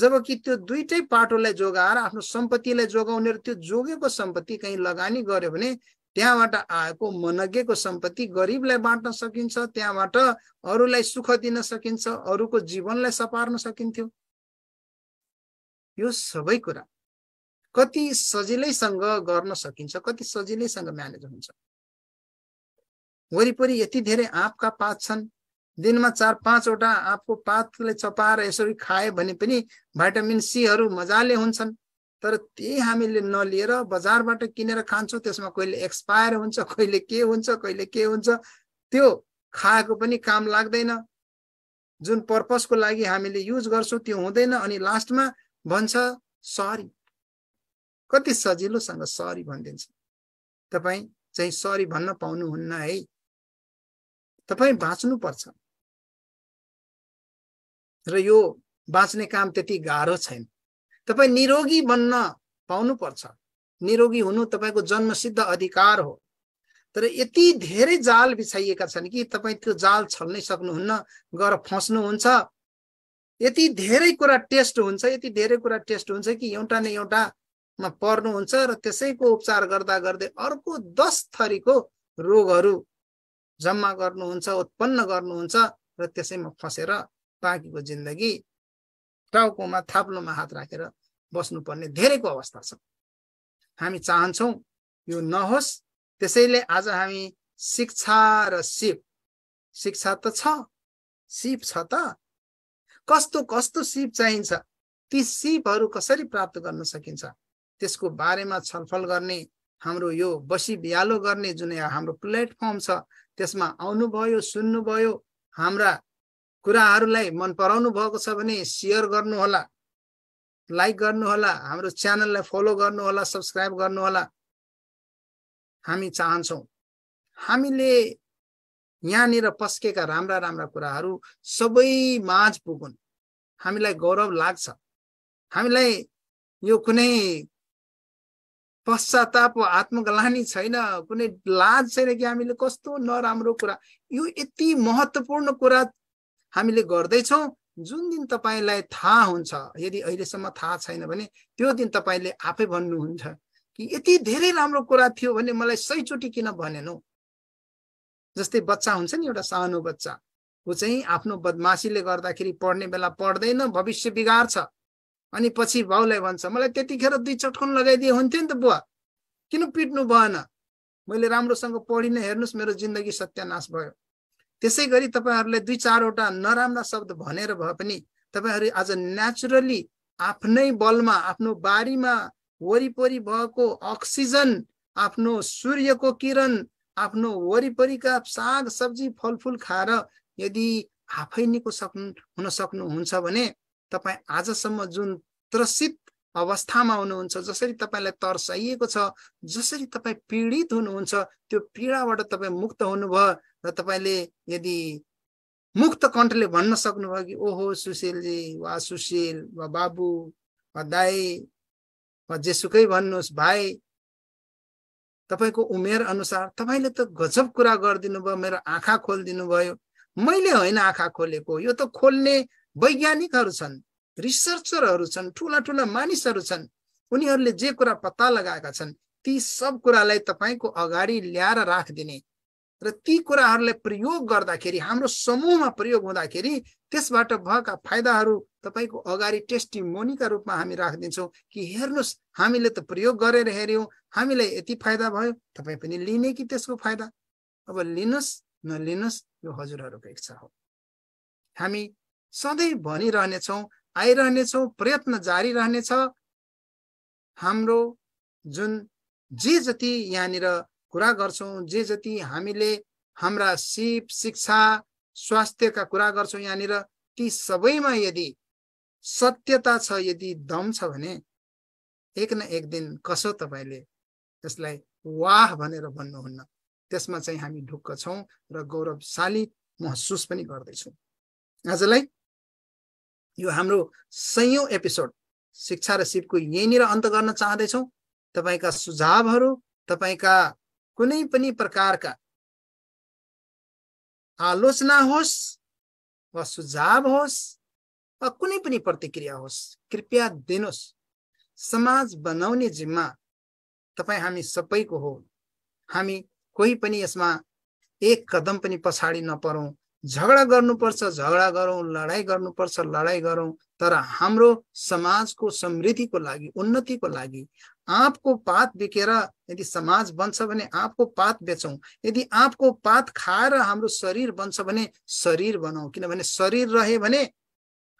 जबकि त्यो दुइटै पाटोलाई जोगाएर आफ्नो सम्पत्तिलाई जोगाउने र त्यो जोगेको सम्पत्ति कहीँ लगानी गर्यो भने त्यहाँबाट आएको मनगेको सम्पत्ति गरिबलाई बाँट्न सकिन्छ त्यहाँबाट अरूलाई सुख दिन सकिन्छ अरूको जीवनलाई सपार्न सकिन्थ्यो यो सबै कुरा कति सजिलैसँग गर्न सकिन्छ कति सजिलैसँग म्यानेज हुन्छ वरिपरि यति धेरै आँपका पात छन् दिनमा चार पाँचवटा आँपको पातले चपाएर यसरी खायो भने पनि भाइटामिन सीहरू मजाले हुन्छन् तर त्यही हामीले नलिएर बजारबाट किनेर खान्छौँ त्यसमा कहिले एक्सपायर हुन्छ कहिले के हुन्छ कहिले के हुन्छ त्यो खाएको पनि काम लाग्दैन जुन पर्पजको लागि हामीले युज गर्छौँ त्यो हुँदैन अनि लास्टमा भन्छ सरी कति सजिलोसँग सरी भनिदिन्छ तपाईँ चाहिँ सरी भन्न पाउनुहुन्न है तपाईँ पर्छ र यो बाँच्ने काम त्यति गाह्रो छैन तपाईँ निरोगी बन्न पाउनुपर्छ निरोगी हुनु तपाईँको जन्मसिद्ध अधिकार हो तर यति धेरै जाल बिछाइएका छन् कि तपाईँ त्यो जाल छल्नै सक्नुहुन्न गएर फस्नुहुन्छ यति धेरै कुरा टेस्ट हुन्छ यति धेरै कुरा टेस्ट हुन्छ कि एउटा न एउटामा पर्नुहुन्छ र त्यसैको उपचार गर्दा गर्दै अर्को दस थरीको रोगहरू जम्मा गर्नुहुन्छ उत्पन्न गर्नुहुन्छ र त्यसैमा फँसेर बाँकीको जिन्दगी टाउकोमा थाप्लोमा हात राखेर बस्नुपर्ने धेरैको अवस्था छ हामी चाहन्छौँ यो नहोस् त्यसैले आज हामी शिक्षा र सिप शिक्षा त छ सिप छ त कस्तो कस्तो सिप चाहिन्छ ती सिपहरू कसरी प्राप्त गर्न सकिन्छ त्यसको बारेमा छलफल गर्ने हाम्रो यो बसी बिहालो गर्ने जुन हाम्रो प्लेटफर्म छ त्यसमा आउनुभयो सुन्नुभयो हाम्रा कुराहरूलाई मन पराउनु भएको छ भने सेयर गर्नुहोला लाइक गर्नुहोला हाम्रो च्यानललाई फलो गर्नुहोला सब्सक्राइब गर्नुहोला हामी चाहन्छौँ हामीले यहाँनिर पस्केका राम्रा राम्रा कुराहरू सबै माझ पुगुन् हामीलाई गौरव लाग्छ हामीलाई यो कुनै पश्चाताप आत्मग्लानी छैन कुनै लाज छैन कि हामीले कस्तो नराम्रो कुरा यो यति महत्त्वपूर्ण कुरा हामीले गर्दैछौँ जुन दिन तपाईँलाई थाहा हुन्छ यदि अहिलेसम्म थाहा छैन भने त्यो दिन तपाईँले आफै भन्नुहुन्छ कि यति धेरै राम्रो कुरा थियो भने मलाई सहीचोटि किन भनेनौ जस्तै बच्चा हुन्छ नि एउटा सानो बच्चा ऊ चाहिँ आफ्नो बदमासीले गर्दाखेरि पढ्ने बेला पढ्दैन भविष्य बिगार्छ अनि पछि भाउलाई भन्छ मलाई त्यतिखेर दुई चटकन लगाइदिए हुन्थ्यो नि त बुवा किन पिट्नु भएन मैले राम्रोसँग पढिन हेर्नुहोस् मेरो जिन्दगी सत्यानाश भयो त्यसै गरी तपाईँहरूले दुई चारवटा नराम्रा शब्द भनेर भए पनि तपाईँहरू आज नेचुरली आफ्नै बलमा आफ्नो बारीमा वरिपरि भएको अक्सिजन आफ्नो सूर्यको किरण आफ्नो वरिपरिका साग सब्जी फलफुल खाएर यदि आफै निको सक्नु हुन सक्नुहुन्छ भने तपाईँ आजसम्म जुन त्रसित अवस्थामा हुनुहुन्छ जसरी तपाईँलाई तर्साइएको छ जसरी तपाईँ पीडित हुनुहुन्छ त्यो पीडाबाट तपाईँ मुक्त हुनुभयो र तपाईँले यदि मुक्त कण्ठले भन्न सक्नुभयो कि ओहो सुशीलजी वा सुशील वा बाबु वा दाई वा जेसुकै भन्नुहोस् भाइ तपाईँको उमेर अनुसार तपाईँले त गजब कुरा गरिदिनु भयो मेरो आँखा खोलिदिनु भयो मैले होइन आँखा खोलेको यो त खोल्ने वैज्ञानिकहरू छन् रिसर्चरहरू छन् ठुला ठुला मानिसहरू छन् उनीहरूले जे कुरा पत्ता लगाएका छन् ती सब कुरालाई तपाईँको अगाडि ल्याएर राखिदिने र ती कुराहरूलाई प्रयोग गर्दाखेरि हाम्रो समूहमा प्रयोग हुँदाखेरि त्यसबाट भएका फाइदाहरू तपाईँको अगाडि मोनीका रूपमा हामी राखिदिन्छौँ कि हेर्नुहोस् हामीले त प्रयोग गरेर हेऱ्यौँ हामीलाई यति फाइदा भयो तपाईँ पनि लिने कि त्यसको फाइदा अब लिनुहोस् नलिनुहोस् यो हजुरहरूको इच्छा हो हामी सधैँ भनिरहनेछौँ आइरहनेछौँ प्रयत्न जारी रहनेछ हाम्रो जुन जे जति यहाँनिर कुरा गर्छौँ जे जति हामीले हाम्रा सिप शिक्षा स्वास्थ्यका कुरा गर्छौँ यहाँनिर ती सबैमा यदि सत्यता छ यदि दम छ भने एक न एक दिन कसो तपाईँले त्यसलाई वाह भनेर भन्नुहुन्न त्यसमा चाहिँ हामी ढुक्क छौँ र गौरवशाली महसुस पनि गर्दैछौँ आजलाई यो हाम्रो सयौँ एपिसोड शिक्षा र सिपको यहीँनिर अन्त गर्न चाहँदैछौँ तपाईँका सुझावहरू तपाईँका कुनै पनि प्रकारका आलोचना होस् वा सुझाव होस् वा कुनै पनि प्रतिक्रिया होस् कृपया दिनुहोस् समाज बनाउने जिम्मा तपाईँ हामी सबैको हो हामी कोही पनि यसमा एक कदम पनि पछाडि नपरौँ झगडा गर्नुपर्छ झगडा गरौँ लडाइँ गर्नुपर्छ लडाइँ गरौँ तर हाम्रो समाजको समृद्धिको लागि उन्नतिको लागि आँपको पात बिकेर यदि समाज बन्छ भने आँपको पात बेचौँ यदि आँपको पात खाएर हाम्रो शरीर बन्छ भने शरीर बनाऊ किनभने शरीर रह्यो भने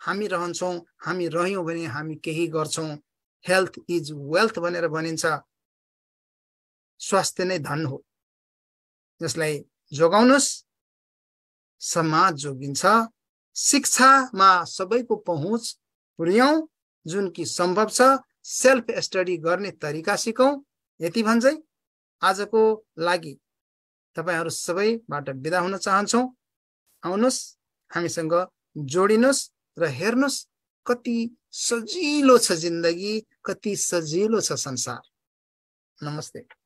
हामी रहन्छौँ हामी रह्यौँ भने हामी केही गर्छौँ हेल्थ इज वेल्थ भनेर भनिन्छ स्वास्थ्य नै धन हो यसलाई जोगाउनुहोस् समाज जोगिन्छ शिक्षामा सबैको पहुँच पुर्याउँ जुन कि सम्भव छ सेल्फ स्टडी गर्ने तरिका सिकौँ यति भन्छै आजको लागि तपाईँहरू सबैबाट बिदा हुन चाहन्छौँ आउनुहोस् हामीसँग जोडिनुहोस् र हेर्नुहोस् कति सजिलो छ जिन्दगी कति सजिलो छ संसार नमस्ते